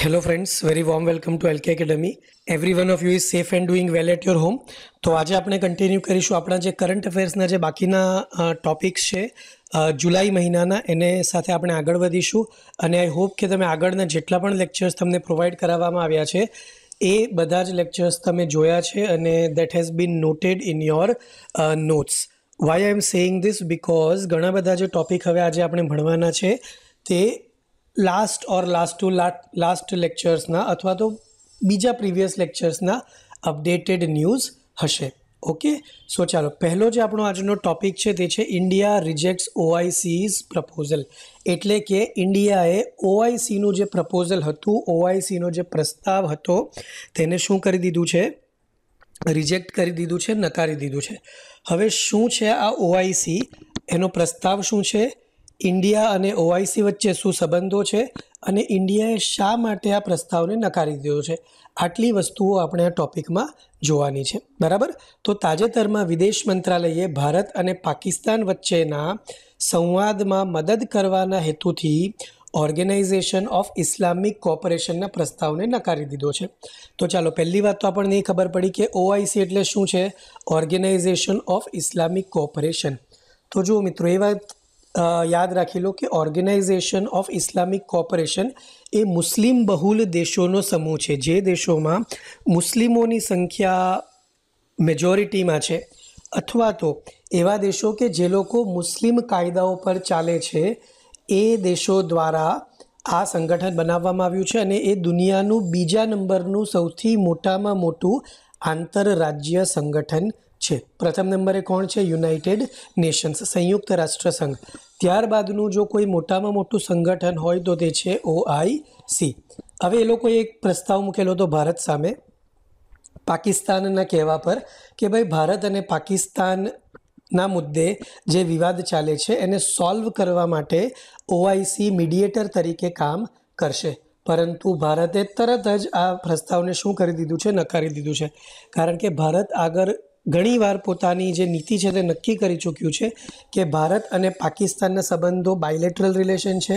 hello friends very warm welcome to LK academy every one of you is safe and doing well at your home તો આજે આપણે continue કરીશું આપણા જે current અફેર્સના જે બાકીના ટોપિક્સ છે જુલાઈ મહિનાના એને સાથે આપણે આગળ વધીશું અને આઈ હોપ કે તમે આગળના જેટલા પણ લેક્ચર્સ તમને પ્રોવાઈડ કરાવવામાં આવ્યા છે એ બધા જ લેક્ચર્સ તમે જોયા છે અને that has been noted in your notes why I am saying this because ઘણા બધા જે ટોપિક હવે આજે આપણે ભણવાના છે તે last or last to last લેક્ચર્સના અથવા તો બીજા પ્રીવિયસ લેક્ચર્સના અપડેટેડ ન્યૂઝ હશે ઓકે સો ચાલો પહેલો જે આપણો આજનો ટોપિક છે તે છે ઇન્ડિયા રિજેક્ટ્સ ઓઆઈસીઝ પ્રપોઝલ એટલે કે ઇન્ડિયાએ ઓઆઈસીનું જે પ્રપોઝલ હતું ઓઆઈસીનો જે પ્રસ્તાવ હતો તેને શું કરી દીધું છે રિજેક્ટ કરી દીધું છે નકારી દીધું છે હવે શું છે આ ઓઆઈસી એનો પ્રસ્તાવ શું છે ઇન્ડિયા અને ઓઆઈસી વચ્ચે શું સંબંધો છે અને ઇન્ડિયાએ શા માટે આ પ્રસ્તાવને નકારી દીધો છે આટલી વસ્તુઓ આપણે આ ટોપિકમાં જોવાની છે બરાબર તો તાજેતરમાં વિદેશ મંત્રાલયે ભારત અને પાકિસ્તાન વચ્ચેના સંવાદમાં મદદ કરવાના હેતુથી ઓર્ગેનાઇઝેશન ઓફ ઇસ્લામિક કોઓપરેશનના પ્રસ્તાવને નકારી દીધો છે તો ચાલો પહેલી વાત તો આપણને એ ખબર પડી કે ઓઆઈસી એટલે શું છે ઓર્ગેનાઇઝેશન ઓફ ઇસ્લામિક કોઓપરેશન તો જુઓ મિત્રો એ વાત યાદ રાખી લો કે ઓર્ગેનાઇઝેશન ઓફ ઇસ્લામિક કોર્પોરેશન એ મુસ્લિમ બહુલ દેશોનો સમૂહ છે જે દેશોમાં મુસ્લિમોની સંખ્યા મેજોરિટીમાં છે અથવા તો એવા દેશો કે જે લોકો મુસ્લિમ કાયદાઓ પર ચાલે છે એ દેશો દ્વારા આ સંગઠન બનાવવામાં આવ્યું છે અને એ દુનિયાનું બીજા નંબરનું સૌથી મોટામાં મોટું આંતરરાજ્ય સંગઠન છે પ્રથમ નંબરે કોણ છે યુનાઇટેડ નેશન્સ સંયુક્ત રાષ્ટ્રસંઘ ત્યારબાદનું જો કોઈ મોટામાં મોટું સંગઠન હોય તો તે છે ઓઆઈસી હવે એ લોકોએ એક પ્રસ્તાવ મૂકેલો હતો ભારત સામે પાકિસ્તાનના કહેવા પર કે ભાઈ ભારત અને પાકિસ્તાનના મુદ્દે જે વિવાદ ચાલે છે એને સોલ્વ કરવા માટે ઓઆઈસી મીડિયેટર તરીકે કામ કરશે પરંતુ ભારતે તરત જ આ પ્રસ્તાવને શું કરી દીધું છે નકારી દીધું છે કારણ કે ભારત આગળ ઘણીવાર પોતાની જે નીતિ છે તે નક્કી કરી ચૂક્યું છે કે ભારત અને પાકિસ્તાનના સંબંધો બાયલેટરલ રિલેશન છે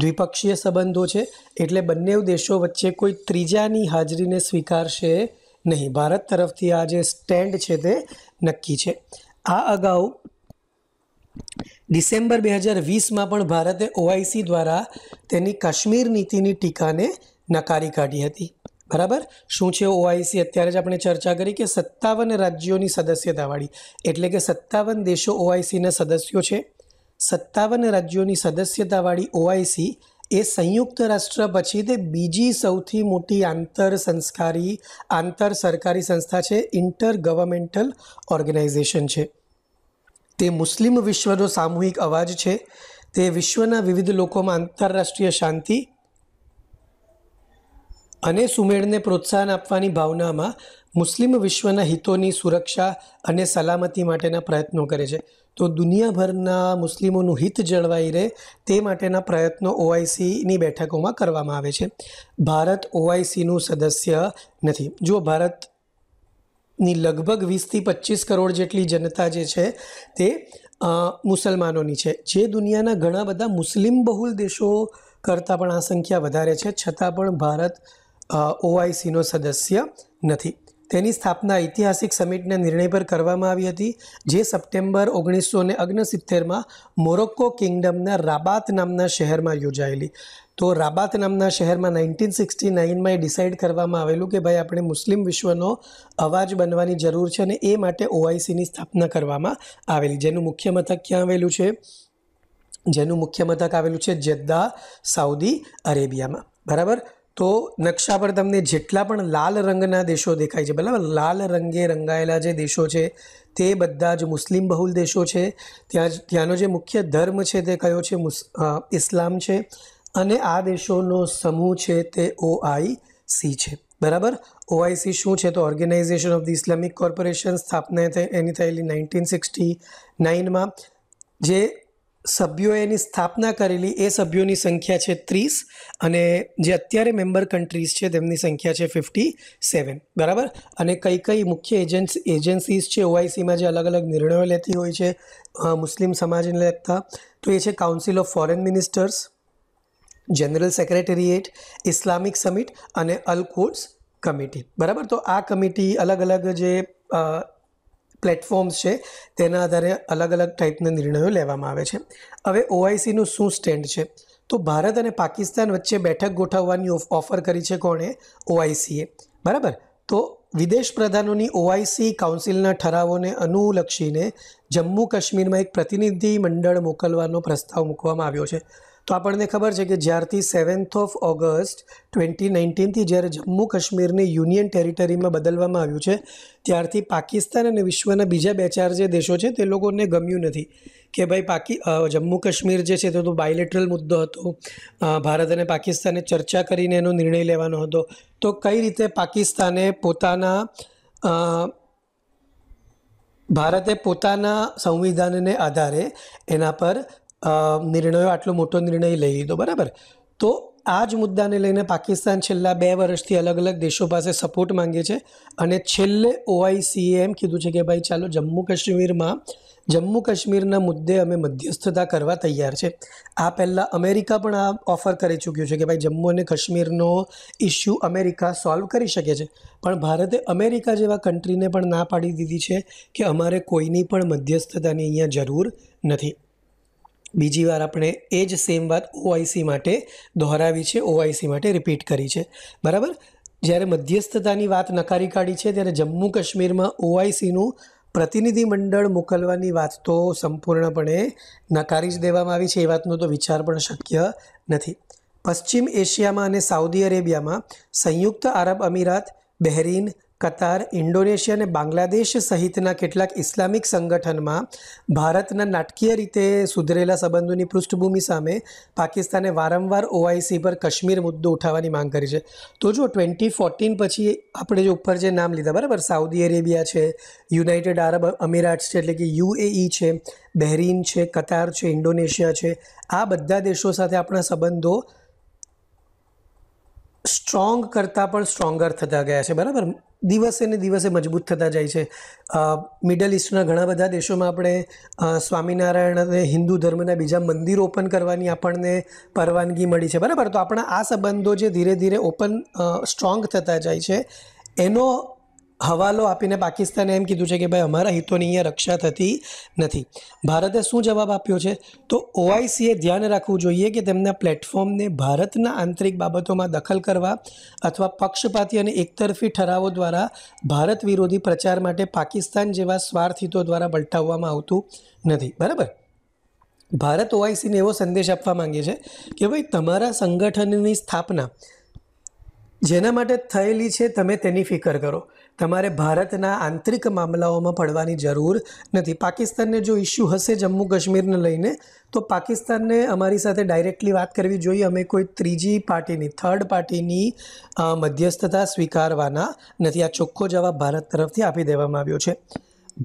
દ્વિપક્ષીય સંબંધો છે એટલે બંને દેશો વચ્ચે કોઈ ત્રીજાની હાજરીને સ્વીકારશે નહીં ભારત તરફથી આ જે સ્ટેન્ડ છે તે નક્કી છે આ અગાઉ ડિસેમ્બર બે હજાર વીસમાં પણ ભારતે ઓઆઈસી દ્વારા તેની કાશ્મીર નીતિની ટીકાને નકારી કાઢી હતી બરાબર શું છે ઓઆઈસી અત્યારે જ આપણે ચર્ચા કરી કે સત્તાવન રાજ્યોની સદસ્યતાવાળી એટલે કે સત્તાવન દેશો ઓઆઈસીના સદસ્યો છે સત્તાવન રાજ્યોની સદસ્યતાવાળી ઓઆઈસી એ સંયુક્ત રાષ્ટ્ર પછી તે બીજી સૌથી મોટી આંતર સંસ્કારી આંતર સરકારી સંસ્થા છે ઇન્ટર ગવર્મેન્ટલ ઓર્ગેનાઇઝેશન છે તે મુસ્લિમ વિશ્વનો સામૂહિક અવાજ છે તે વિશ્વના વિવિધ લોકોમાં આંતરરાષ્ટ્રીય શાંતિ અને સુમેળને પ્રોત્સાહન આપવાની ભાવનામાં મુસ્લિમ વિશ્વના હિતોની સુરક્ષા અને સલામતી માટેના પ્રયત્નો કરે છે તો દુનિયાભરના મુસ્લિમોનું હિત જળવાઈ રહે તે માટેના પ્રયત્નો ઓઆઈસીની બેઠકોમાં કરવામાં આવે છે ભારત ઓઆઈસીનું સદસ્ય નથી જો ભારતની લગભગ વીસથી પચીસ કરોડ જેટલી જનતા જે છે તે મુસલમાનોની છે જે દુનિયાના ઘણા બધા મુસ્લિમ બહુલ દેશો કરતાં પણ આ સંખ્યા વધારે છે છતાં પણ ભારત ઓઆઈસીનો સદસ્ય નથી તેની સ્થાપના ઐતિહાસિક સમિટના નિર્ણય પર કરવામાં આવી હતી જે સપ્ટેમ્બર ઓગણીસો ને ઓગણસિત્તેરમાં મોરોક્કો કિંગડમના રાબાત નામના શહેરમાં યોજાયેલી તો રાબાત નામના શહેરમાં નાઇન્ટીન સિક્સટી નાઇનમાં એ ડિસાઇડ કરવામાં આવેલું કે ભાઈ આપણે મુસ્લિમ વિશ્વનો અવાજ બનવાની જરૂર છે અને એ માટે ઓઆઈસીની સ્થાપના કરવામાં આવેલી જેનું મુખ્ય મથક ક્યાં આવેલું છે જેનું મુખ્ય મથક આવેલું છે જેદ્દા સાઉદી અરેબિયામાં બરાબર તો નકશા પર તમને જેટલા પણ લાલ રંગના દેશો દેખાય છે બરાબર લાલ રંગે રંગાયેલા જે દેશો છે તે બધા જ મુસ્લિમ બહુલ દેશો છે ત્યાં ત્યાંનો જે મુખ્ય ધર્મ છે તે કયો છે મુસ ઇસ્લામ છે અને આ દેશોનો સમૂહ છે તે ઓઆઈસી છે બરાબર ઓઆઈસી શું છે તો organisation of the Islamic corporation સ્થાપના એની થયેલી નાઇન્ટીન સિક્સટી નાઇનમાં જે સભ્યોએ એની સ્થાપના કરેલી એ સભ્યોની સંખ્યા છે ત્રીસ અને જે અત્યારે મેમ્બર કન્ટ્રીઝ છે તેમની સંખ્યા છે ફિફ્ટી સેવન બરાબર અને કઈ કઈ મુખ્ય એજન્સ એજન્સીઝ છે ઓઆઈસીમાં જે અલગ અલગ નિર્ણયો લેતી હોય છે મુસ્લિમ સમાજને લગતા તો એ છે council of foreign ministers general secretariat Islamic summit અને અલ કોર્ટ્સ કમિટી બરાબર તો આ કમિટી અલગ અલગ જે પ્લેટફોર્મ્સ છે તેના આધારે અલગ અલગ ટાઈપના નિર્ણયો લેવામાં આવે છે હવે ઓઆઈસીનું શું સ્ટેન્ડ છે તો ભારત અને પાકિસ્તાન વચ્ચે બેઠક ગોઠવવાની ઓફર કરી છે કોણે ઓઆઈસીએ બરાબર તો વિદેશ પ્રધાનોની ઓઆઈસી કાઉન્સિલના ઠરાવોને અનુલક્ષીને જમ્મુ કાશ્મીરમાં એક પ્રતિનિધિ મંડળ મોકલવાનો પ્રસ્તાવ મૂકવામાં આવ્યો છે તો આપણને ખબર છે કે જ્યારથી સેવન્થ ઓફ ઓગસ્ટ ટ્વેન્ટી નાઇન્ટીનથી જ્યારે જમ્મુ કાશ્મીરને યુનિયન ટેરિટરીમાં બદલવામાં આવ્યું છે ત્યારથી પાકિસ્તાન અને વિશ્વના બીજા બે ચાર જે દેશો છે તે લોકોને ગમ્યું નથી કે ભાઈ પાકી જમ્મુ કાશ્મીર જે છે તે તો બાયલેટરલ મુદ્દો હતો ભારત અને પાકિસ્તાને ચર્ચા કરીને એનો નિર્ણય લેવાનો હતો તો કઈ રીતે પાકિસ્તાને પોતાના ભારતે પોતાના સંવિધાનને આધારે એના પર નિર્ણયો આટલો મોટો નિર્ણય લઈ લીધો બરાબર તો આ જ મુદ્દાને લઈને પાકિસ્તાન છેલ્લા બે વર્ષથી અલગ અલગ દેશો પાસે સપોર્ટ માંગે છે અને છેલ્લે ઓઆઈસીએ એમ કીધું છે કે ભાઈ ચાલો જમ્મુ કાશ્મીરમાં જમ્મુ કાશ્મીરના મુદ્દે અમે મધ્યસ્થતા કરવા તૈયાર છે આ પહેલાં અમેરિકા પણ આ ઓફર કરી ચૂક્યું છે કે ભાઈ જમ્મુ અને કાશ્મીરનો ઇસ્યુ અમેરિકા સોલ્વ કરી શકે છે પણ ભારતે અમેરિકા જેવા કન્ટ્રીને પણ ના પાડી દીધી છે કે અમારે કોઈની પણ મધ્યસ્થતાની અહીંયા જરૂર નથી બીજી વાર આપણે એ જ સેમ વાત ઓઆઈસી માટે દોહરાવી છે ઓઆઈસી માટે રિપીટ કરી છે બરાબર જ્યારે મધ્યસ્થતાની વાત નકારી કાઢી છે ત્યારે જમ્મુ કાશ્મીરમાં ઓઆઈસીનું પ્રતિનિધિ મંડળ મોકલવાની વાત તો સંપૂર્ણપણે નકારી જ દેવામાં આવી છે એ વાતનો તો વિચાર પણ શક્ય નથી પશ્ચિમ એશિયામાં અને સાઉદી અરેબિયામાં સંયુક્ત આરબ અમીરાત બહેરીન કતાર ઇન્ડોનેશિયા અને બાંગ્લાદેશ સહિતના કેટલાક ઇસ્લામિક સંગઠનમાં ભારતના નાટકીય રીતે સુધરેલા સંબંધોની પૃષ્ઠભૂમિ સામે પાકિસ્તાને વારંવાર ઓઆઈસી પર કાશ્મીર મુદ્દો ઉઠાવવાની માંગ કરી છે તો જો ટ્વેન્ટી ફોર્ટીન પછી આપણે જે ઉપર જે નામ લીધા બરાબર સાઉદી અરેબિયા છે યુનાઇટેડ આરબ અમીરાટ્સ છે એટલે કે યુએઈ છે બહેરીન છે કતાર છે ઇન્ડોનેશિયા છે આ બધા દેશો સાથે આપણા સંબંધો સ્ટ્રોંગ કરતાં પણ સ્ટ્રોંગર થતા ગયા છે બરાબર દિવસે ને દિવસે મજબૂત થતા જાય છે મિડલ ઇસ્ટના ઘણા બધા દેશોમાં આપણે સ્વામિનારાયણ અને હિન્દુ ધર્મના બીજા મંદિર ઓપન કરવાની આપણને પરવાનગી મળી છે બરાબર તો આપણા આ સંબંધો જે ધીરે ધીરે ઓપન સ્ટ્રોંગ થતા જાય છે એનો હવાલો આપીને પાકિસ્તાને એમ કીધું છે કે ભાઈ અમારા હિતોની અહીંયા રક્ષા થતી નથી ભારતે શું જવાબ આપ્યો છે તો ઓઆઈસીએ ધ્યાન રાખવું જોઈએ કે તેમના પ્લેટફોર્મને ભારતના આંતરિક બાબતોમાં દખલ કરવા અથવા પક્ષપાતી અને એકતરફી ઠરાવો દ્વારા ભારત વિરોધી પ્રચાર માટે પાકિસ્તાન જેવા સ્વાર્થિતો દ્વારા પલટાવવામાં આવતું નથી બરાબર ભારત ઓઆઈસીને એવો સંદેશ આપવા માંગે છે કે ભાઈ તમારા સંગઠનની સ્થાપના જેના માટે થયેલી છે તમે તેની ફિકર કરો તમારે ભારતના આંતરિક મામલાઓમાં પડવાની જરૂર નથી પાકિસ્તાનને જો ઇશ્યુ હશે જમ્મુ કાશ્મીરને લઈને તો પાકિસ્તાનને અમારી સાથે ડાયરેક્ટલી વાત કરવી જોઈએ અમે કોઈ ત્રીજી પાર્ટીની થર્ડ પાર્ટીની મધ્યસ્થતા સ્વીકારવાના નથી આ ચોખ્ખો જવાબ ભારત તરફથી આપી દેવામાં આવ્યો છે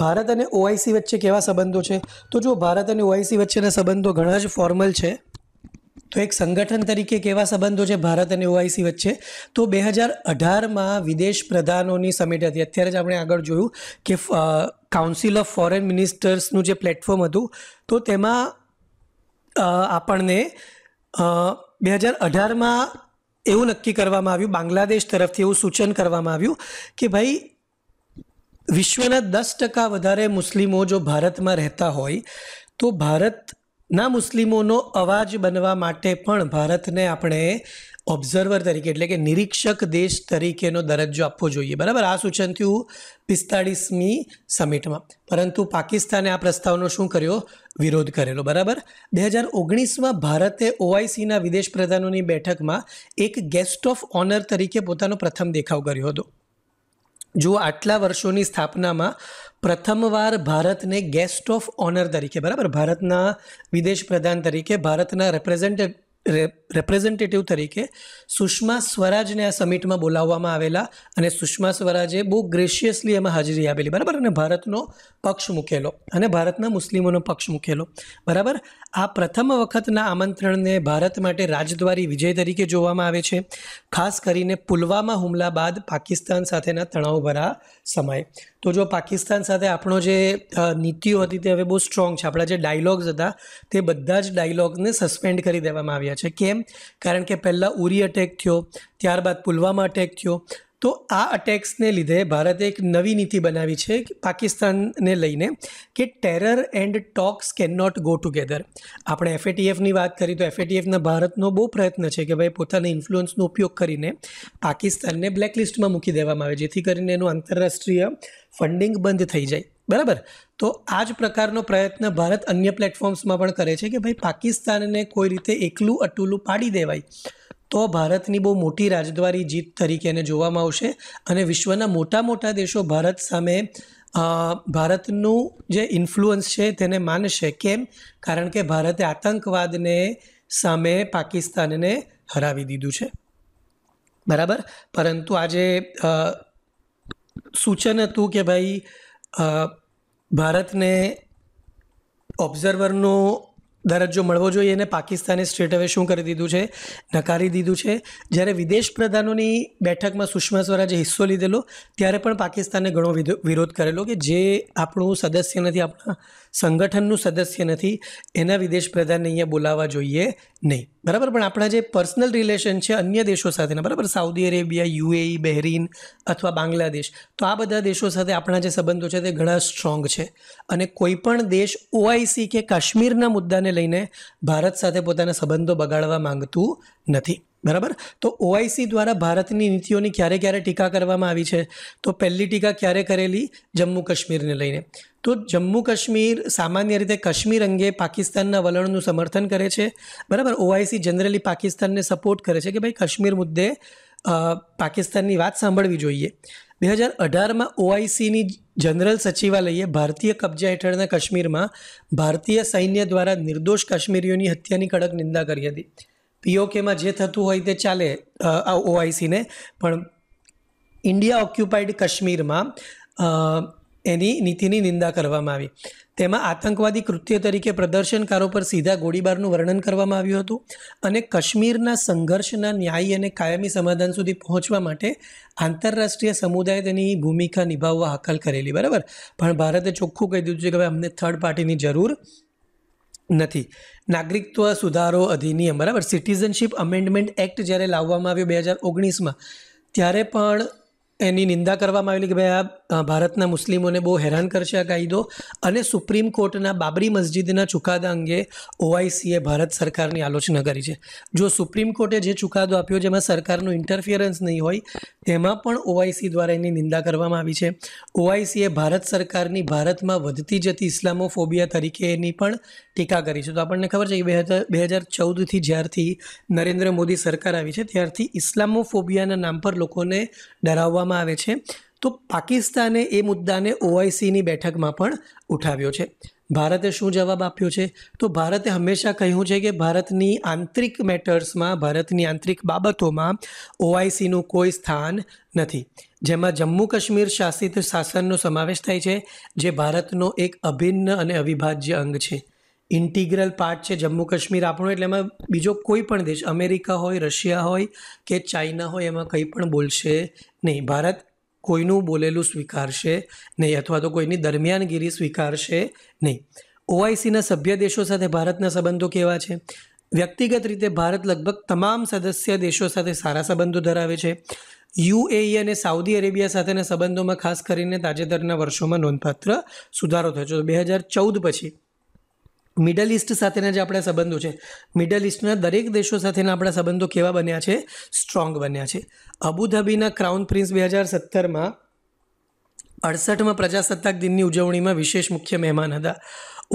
ભારત અને ઓઆઈસી વચ્ચે કેવા સંબંધો છે તો જો ભારત અને ઓઆઈસી વચ્ચેના સંબંધો ઘણા જ ફોર્મલ છે તો એક સંગઠન તરીકે કેવા સંબંધો છે ભારત અને ઓઆઈસી વચ્ચે તો બે હજાર અઢારમાં વિદેશ પ્રધાનોની સમિટ હતી અત્યારે જ આપણે આગળ જોયું કે કાઉન્સિલ ઓફ ફોરેન મિનિસ્ટર્સનું જે પ્લેટફોર્મ હતું તો તેમાં આપણને બે હજાર અઢારમાં એવું નક્કી કરવામાં આવ્યું બાંગ્લાદેશ તરફથી એવું સૂચન કરવામાં આવ્યું કે ભાઈ વિશ્વના દસ ટકા વધારે મુસ્લિમો જો ભારતમાં રહેતા હોય તો ભારત ના મુસ્લિમોનો અવાજ બનવા માટે પણ ભારતને આપણે ઓબ્ઝર્વર તરીકે એટલે કે નિરીક્ષક દેશ તરીકેનો દરજ્જો આપવો જોઈએ બરાબર આ સૂચન થયું પિસ્તાળીસમી સમિટમાં પરંતુ પાકિસ્તાને આ પ્રસ્તાવનો શું કર્યો વિરોધ કરેલો બરાબર બે હજાર ઓગણીસમાં ભારતે ઓઆઈસીના વિદેશ પ્રધાનોની બેઠકમાં એક ગેસ્ટ ઓફ ઓનર તરીકે પોતાનો પ્રથમ દેખાવ કર્યો હતો જો આટલા વર્ષોની સ્થાપનામાં પ્રથમવાર ભારતને ગેસ્ટ ઓફ ઓનર તરીકે બરાબર ભારતના વિદેશ પ્રધાન તરીકે ભારતના રિપ્રેઝેન્ટેટ રેપ્રેઝેન્ટેટિવ તરીકે સુષ્મા સ્વરાજને આ સમિટમાં બોલાવવામાં આવેલા અને સુષ્મા સ્વરાજે બહુ ગ્રેશિયસલી એમાં હાજરી આપેલી બરાબર અને ભારતનો પક્ષ મૂકેલો અને ભારતના મુસ્લિમોનો પક્ષ મૂકેલો બરાબર આ પ્રથમ વખતના આમંત્રણને ભારત માટે રાજદ્વારી વિજય તરીકે જોવામાં આવે છે ખાસ કરીને પુલવામા હુમલા બાદ પાકિસ્તાન સાથેના તણાવભરા સમય તો જો પાકિસ્તાન સાથે આપણો જે નીતિઓ હતી તે હવે બહુ સ્ટ્રોંગ છે આપણા જે ડાયલોગ્સ હતા તે બધા જ ડાયલોગને સસ્પેન્ડ કરી દેવામાં આવ્યા રહ્યા છે કેમ કારણ કે પહેલાં ઉરી અટેક થયો ત્યારબાદ પુલવામા અટેક થયો તો આ અટેક્સને લીધે ભારતે એક નવી નીતિ બનાવી છે પાકિસ્તાનને લઈને કે terror and talks can not go together આપણે એફએટીએફની વાત કરી તો એફએટીએફના ભારતનો બહુ પ્રયત્ન છે કે ભાઈ પોતાના ઇન્ફ્લુઅન્સનો ઉપયોગ કરીને પાકિસ્તાનને બ્લેકલિસ્ટમાં મૂકી દેવામાં આવે જેથી કરીને એનું આંતરરાષ્ટ્રીય ફંડિંગ બંધ થઈ જાય બરાબર તો આ જ પ્રકારનો પ્રયત્ન ભારત અન્ય પ્લેટફોર્મ્સમાં પણ કરે છે કે ભાઈ પાકિસ્તાનને કોઈ રીતે એકલું અટુલું પાડી દેવાય તો ભારતની બહુ મોટી રાજદ્વારી જીત તરીકે એને જોવામાં આવશે અને વિશ્વના મોટા મોટા દેશો ભારત સામે ભારતનું જે ઇન્ફ્લુઅન્સ છે તેને માનશે કેમ કારણ કે ભારતે આતંકવાદને સામે પાકિસ્તાનને હરાવી દીધું છે બરાબર પરંતુ આજે સૂચન હતું કે ભાઈ ભારતને ઓબ્ઝર્વરનો દરજ્જો મળવો જોઈએ અને પાકિસ્તાને સ્ટ્રેટ હવે શું કરી દીધું છે નકારી દીધું છે જ્યારે વિદેશ પ્રધાનોની બેઠકમાં સુષ્મા સ્વરાજે હિસ્સો લીધેલો ત્યારે પણ પાકિસ્તાને ઘણો વિરોધ કરેલો કે જે આપણું સદસ્ય નથી આપણા સંગઠનનું સદસ્ય નથી એના વિદેશ પ્રધાનને અહીંયા બોલાવવા જોઈએ નહીં બરાબર પણ આપણા જે પર્સનલ રિલેશન છે અન્ય દેશો સાથેના બરાબર સાઉદી અરેબિયા યુએઈ બહેરીન અથવા બાંગ્લાદેશ તો આ બધા દેશો સાથે આપણા જે સંબંધો છે તે ઘણા સ્ટ્રોંગ છે અને કોઈ પણ દેશ ઓઆઈસી કે કાશ્મીરના મુદ્દાને લઈને ભારત સાથે પોતાના સંબંધો બગાડવા માંગતું નથી બરાબર તો ઓઆઈસી દ્વારા ભારતની નીતિઓની ક્યારે ક્યારે ટીકા કરવામાં આવી છે તો પહેલી ટીકા ક્યારે કરેલી જમ્મુ કાશ્મીરને લઈને તો જમ્મુ કાશ્મીર સામાન્ય રીતે કાશ્મીર અંગે પાકિસ્તાનના વલણનું સમર્થન કરે છે બરાબર ઓઆઈસી જનરલી પાકિસ્તાનને સપોર્ટ કરે છે કે ભાઈ કાશ્મીર મુદ્દે પાકિસ્તાનની વાત સાંભળવી જોઈએ બે હજાર અઢારમાં ઓઆઈસીની જનરલ સચિવાલયે ભારતીય કબજા હેઠળના કાશ્મીરમાં ભારતીય સૈન્ય દ્વારા નિર્દોષ કાશ્મીરીઓની હત્યાની કડક નિંદા કરી હતી પીઓકેમાં જે થતું હોય તે ચાલે આ ઓઆઈસીને પણ ઇન્ડિયા ઓક્યુપાઈડ કાશ્મીરમાં એની નીતિની નિંદા કરવામાં આવી તેમાં આતંકવાદી કૃત્ય તરીકે પ્રદર્શનકારો પર સીધા ગોળીબારનું વર્ણન કરવામાં આવ્યું હતું અને કશ્મીરના સંઘર્ષના ન્યાયી અને કાયમી સમાધાન સુધી પહોંચવા માટે આંતરરાષ્ટ્રીય સમુદાય તેની ભૂમિકા નિભાવવા હાકલ કરેલી બરાબર પણ ભારતે ચોખ્ખું કહી દીધું છે કે ભાઈ અમને થર્ડ પાર્ટીની જરૂર નથી નાગરિકત્વ સુધારો અધિનિયમ બરાબર સિટીઝનશીપ અમેન્ડમેન્ટ એક્ટ જ્યારે લાવવામાં આવ્યો બે હજાર ઓગણીસમાં ત્યારે પણ એની નિંદા કરવામાં આવેલી કે ભાઈ આ ભારતના મુસ્લિમોને બહુ હેરાન કરશે આ કાયદો અને સુપ્રીમ કોર્ટના બાબરી મસ્જિદના ચુકાદા અંગે ઓઆઈસીએ ભારત સરકારની આલોચના કરી છે જો સુપ્રીમ કોર્ટે જે ચુકાદો આપ્યો જેમાં સરકારનું ઇન્ટરફિયરન્સ નહીં હોય તેમાં પણ ઓઆઈસી દ્વારા એની નિંદા કરવામાં આવી છે ઓઆઈસીએ ભારત સરકારની ભારતમાં વધતી જતી ઇસ્લામોફોબિયા તરીકે એની પણ ટીકા કરી છે તો આપણને ખબર છે કે બે હજાર બે હજાર ચૌદથી જ્યારથી નરેન્દ્ર મોદી સરકાર આવી છે ત્યારથી ઇસ્લામોફોબિયાના નામ પર લોકોને ડરાવવામાં આવે છે તો પાકિસ્તાને એ મુદ્દાને ઓઆઈસીની બેઠકમાં પણ ઉઠાવ્યો છે ભારતે શું જવાબ આપ્યો છે તો ભારતે હંમેશા કહ્યું છે કે ભારતની આંતરિક મેટર્સમાં ભારતની આંતરિક બાબતોમાં ઓઆઈસીનું કોઈ સ્થાન નથી જેમાં જમ્મુ કાશ્મીર શાસિત શાસનનો સમાવેશ થાય છે જે ભારતનો એક અભિન્ન અને અવિભાજ્ય અંગ છે ઇન્ટિગ્રલ પાર્ટ છે જમ્મુ કાશ્મીર આપણો એટલે એમાં બીજો કોઈ પણ દેશ અમેરિકા હોય રશિયા હોય કે ચાઇના હોય એમાં કંઈ પણ બોલશે નહીં ભારત કોઈનું બોલેલું સ્વીકારશે નહીં અથવા તો કોઈની દરમિયાનગીરી સ્વીકારશે નહીં ઓઆઈસીના સભ્ય દેશો સાથે ભારતના સંબંધો કેવા છે વ્યક્તિગત રીતે ભારત લગભગ તમામ સદસ્ય દેશો સાથે સારા સંબંધો ધરાવે છે યુએઈ અને સાઉદી અરેબિયા સાથેના સંબંધોમાં ખાસ કરીને તાજેતરના વર્ષોમાં નોંધપાત્ર સુધારો થયો છે બે હજાર ચૌદ પછી મિડલ ઇસ્ટ સાથેના જે આપણા સંબંધો છે મિડલ ઇસ્ટના દરેક દેશો સાથેના આપણા સંબંધો કેવા બન્યા છે સ્ટ્રોંગ બન્યા છે અબુધાબીના ક્રાઉન પ્રિન્સ બે હજાર સત્તરમાં અડસઠમાં પ્રજાસત્તાક દિનની ઉજવણીમાં વિશેષ મુખ્ય મહેમાન હતા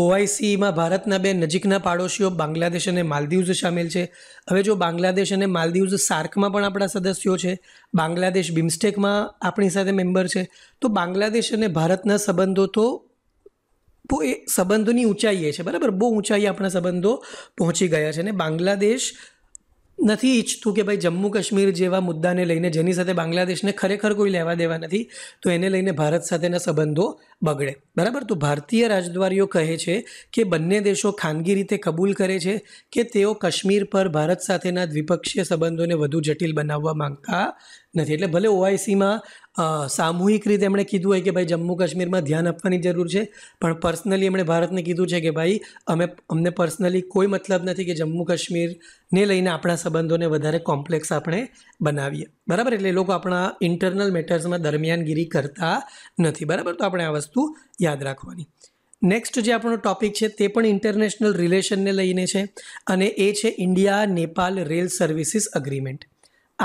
ઓઆઈસીમાં ભારતના બે નજીકના પાડોશીઓ બાંગ્લાદેશ અને માલદીવ્ઝ સામેલ છે હવે જો બાંગ્લાદેશ અને માલદીવ્ઝ સાર્કમાં પણ આપણા સદસ્યો છે બાંગ્લાદેશ બિમસ્ટેકમાં આપણી સાથે મેમ્બર છે તો બાંગ્લાદેશ અને ભારતના સંબંધો તો તો એ સંબંધોની ઊંચાઈએ છે બરાબર બહુ ઊંચાઈએ આપણા સંબંધો પહોંચી ગયા છે અને બાંગ્લાદેશ નથી ઈચ્છતું કે ભાઈ જમ્મુ કાશ્મીર જેવા મુદ્દાને લઈને જેની સાથે બાંગ્લાદેશને ખરેખર કોઈ લેવા દેવા નથી તો એને લઈને ભારત સાથેના સંબંધો બગડે બરાબર તો ભારતીય રાજદ્વારીઓ કહે છે કે બંને દેશો ખાનગી રીતે કબૂલ કરે છે કે તેઓ કાશ્મીર પર ભારત સાથેના દ્વિપક્ષીય સંબંધોને વધુ જટિલ બનાવવા માંગતા નથી એટલે ભલે ઓઆઈસીમાં સામૂહિક રીતે એમણે કીધું હોય કે ભાઈ જમ્મુ કાશ્મીરમાં ધ્યાન આપવાની જરૂર છે પણ પર્સનલી એમણે ભારતને કીધું છે કે ભાઈ અમે અમને પર્સનલી કોઈ મતલબ નથી કે જમ્મુ કાશ્મીરને લઈને આપણા સંબંધોને વધારે કોમ્પ્લેક્સ આપણે બનાવીએ બરાબર એટલે એ લોકો આપણા ઇન્ટરનલ મેટર્સમાં દરમિયાનગીરી કરતા નથી બરાબર તો આપણે આ વસ્તુ યાદ રાખવાની નેક્સ્ટ જે આપણો ટોપિક છે તે પણ ઇન્ટરનેશનલ રિલેશનને લઈને છે અને એ છે India Nepal rail services agreement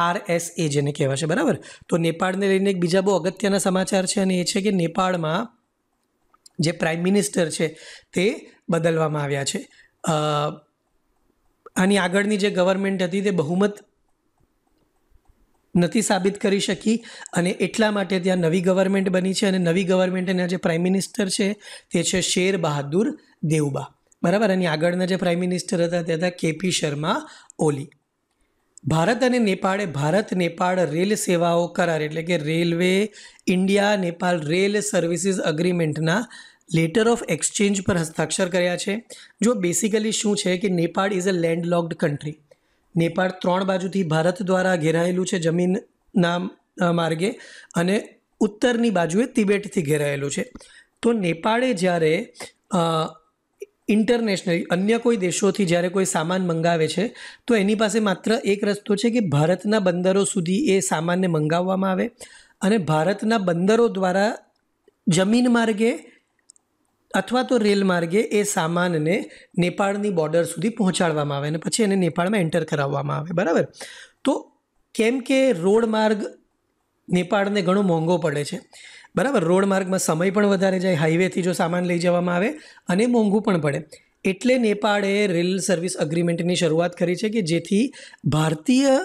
RSA જેને કહેવાય છે બરાબર તો નેપાળને લઈને એક બીજા બહુ અગત્યના સમાચાર છે અને એ છે કે નેપાળમાં જે પ્રાઇમ મિનિસ્ટર છે તે બદલવામાં આવ્યા છે આની આગળની જે ગવર્મેન્ટ હતી તે બહુમત નથી સાબિત કરી શકી અને એટલા માટે ત્યાં નવી ગવર્મેન્ટ બની છે અને નવી ગવર્મેન્ટના જે પ્રાઇમ મિનિસ્ટર છે તે છે શેર બહાદુર દેવબા બરાબર અને આગળના જે પ્રાઇમ મિનિસ્ટર હતા તે હતા કેપી શર્મા ઓલી ભારત અને નેપાળે ભારત નેપાળ રેલ સેવાઓ કરાર એટલે કે railway India Nepal rail services અગ્રીમેન્ટના લેટર ઓફ એક્સચેન્જ પર હસ્તાક્ષર કર્યા છે જો બેસિકલી શું છે કે Nepal is a land landlocked country Nepal ત્રણ બાજુથી ભારત દ્વારા ઘેરાયેલું છે જમીનના માર્ગે અને ઉત્તરની બાજુએ તિબેટથી ઘેરાયેલું છે તો નેપાળે જ્યારે ઇન્ટરનેશનલી અન્ય કોઈ દેશોથી જ્યારે કોઈ સામાન મંગાવે છે તો એની પાસે માત્ર એક રસ્તો છે કે ભારતના બંદરો સુધી એ સામાનને મંગાવવામાં આવે અને ભારતના બંદરો દ્વારા જમીન માર્ગે અથવા તો રેલ માર્ગે એ સામાનને નેપાળની બોર્ડર સુધી પહોંચાડવામાં આવે અને પછી એને નેપાળમાં એન્ટર કરાવવામાં આવે બરાબર તો કેમ કે રોડ માર્ગ નેપાળને ઘણો મોંઘો પડે છે બરાબર રોડ માર્ગમાં સમય પણ વધારે જાય હાઈવેથી જો સામાન લઈ જવામાં આવે અને મોંઘું પણ પડે એટલે નેપાળે રેલ સર્વિસ અગ્રીમેન્ટની શરૂઆત કરી છે કે જેથી ભારતીય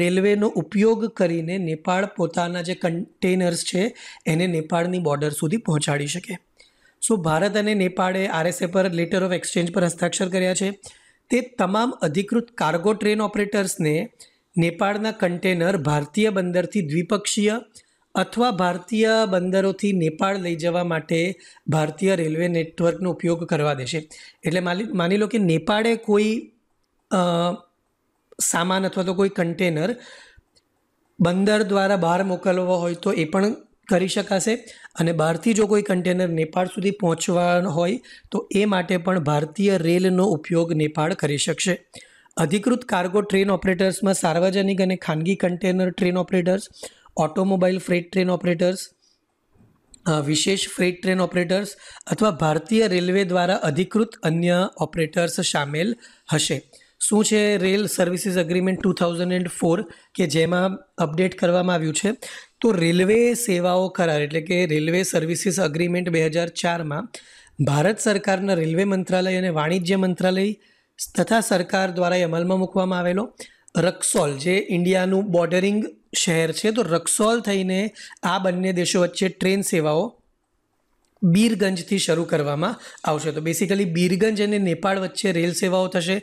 રેલવેનો ઉપયોગ કરીને નેપાળ પોતાના જે કન્ટેનર્સ છે એને નેપાળની બોર્ડર સુધી પહોંચાડી શકે સો ભારત અને નેપાળે આરએસએ પર લેટર ઓફ એક્સચેન્જ પર હસ્તાક્ષર કર્યા છે તે તમામ અધિકૃત કાર્ગો ટ્રેન ઓપરેટર્સને નેપાળના કન્ટેનર ભારતીય બંદરથી દ્વિપક્ષીય અથવા ભારતીય બંદરોથી નેપાળ લઈ જવા માટે ભારતીય રેલવે નેટવર્કનો ઉપયોગ કરવા દેશે એટલે માની માની લો કે નેપાળે કોઈ સામાન અથવા તો કોઈ કન્ટેનર બંદર દ્વારા બહાર મોકલવો હોય તો એ પણ કરી શકાશે અને બહારથી જો કોઈ કન્ટેનર નેપાળ સુધી પહોંચવા હોય તો એ માટે પણ ભારતીય રેલનો ઉપયોગ નેપાળ કરી શકશે અધિકૃત કાર્ગો ટ્રેન ઓપરેટર્સમાં સાર્વજનિક અને ખાનગી container train operators automobile freight train operators વિશેષ ફ્રેટ ટ્રેન ઓપરેટર્સ અથવા ભારતીય રેલવે દ્વારા અધિકૃત અન્ય ઓપરેટર્સ સામેલ હશે શું છે rail services agreement two thousand and four કે જેમાં અપડેટ કરવામાં આવ્યું છે તો રેલવે સેવાઓ કરાર એટલે કે રેલવે સર્વિસીસ અગ્રીમેન્ટ બે હજાર ચારમાં ભારત સરકારના રેલવે મંત્રાલય અને વાણિજ્ય મંત્રાલય તથા સરકાર દ્વારા અમલમાં મૂકવામાં આવેલો રક્સોલ જે ઇન્ડિયાનું બોર્ડરિંગ શહેર છે તો રક્સોલ થઈને આ બંને દેશો વચ્ચે ટ્રેન સેવાઓ બીરગંજથી શરૂ કરવામાં આવશે તો બેસિકલી બીરગંજ અને નેપાળ વચ્ચે રેલ સેવાઓ થશે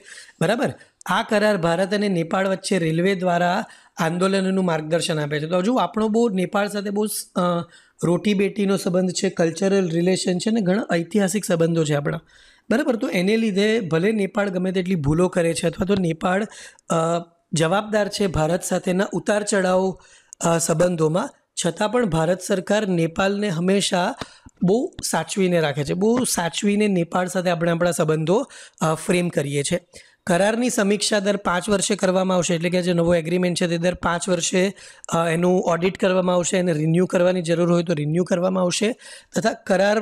બરાબર આ કરાર ભારત અને નેપાળ વચ્ચે રેલવે દ્વારા આંદોલનનું માર્ગદર્શન આપે છે તો હજુ આપણો બહુ નેપાળ સાથે બહુ રોટી બેટીનો સંબંધ છે કલ્ચરલ રિલેશન છે ને ઘણા ઐતિહાસિક સંબંધો છે આપણા બરાબર તો એને લીધે ભલે નેપાળ ગમે તેટલી ભૂલો કરે છે અથવા તો નેપાળ જવાબદાર છે ભારત સાથેના ઉતાર ચઢાવ સંબંધોમાં છતાં પણ ભારત સરકાર નેપાળને હંમેશા બહુ સાચવીને રાખે છે બહુ સાચવીને નેપાળ સાથે આપણે આપણા સંબંધો ફ્રેમ કરીએ છીએ કરારની સમીક્ષા દર પાંચ વર્ષે કરવામાં આવશે એટલે કે જે નવો એગ્રીમેન્ટ છે તે દર પાંચ વર્ષે એનું ઓડિટ કરવામાં આવશે એને રિન્યૂ કરવાની જરૂર હોય તો રિન્યૂ કરવામાં આવશે તથા કરાર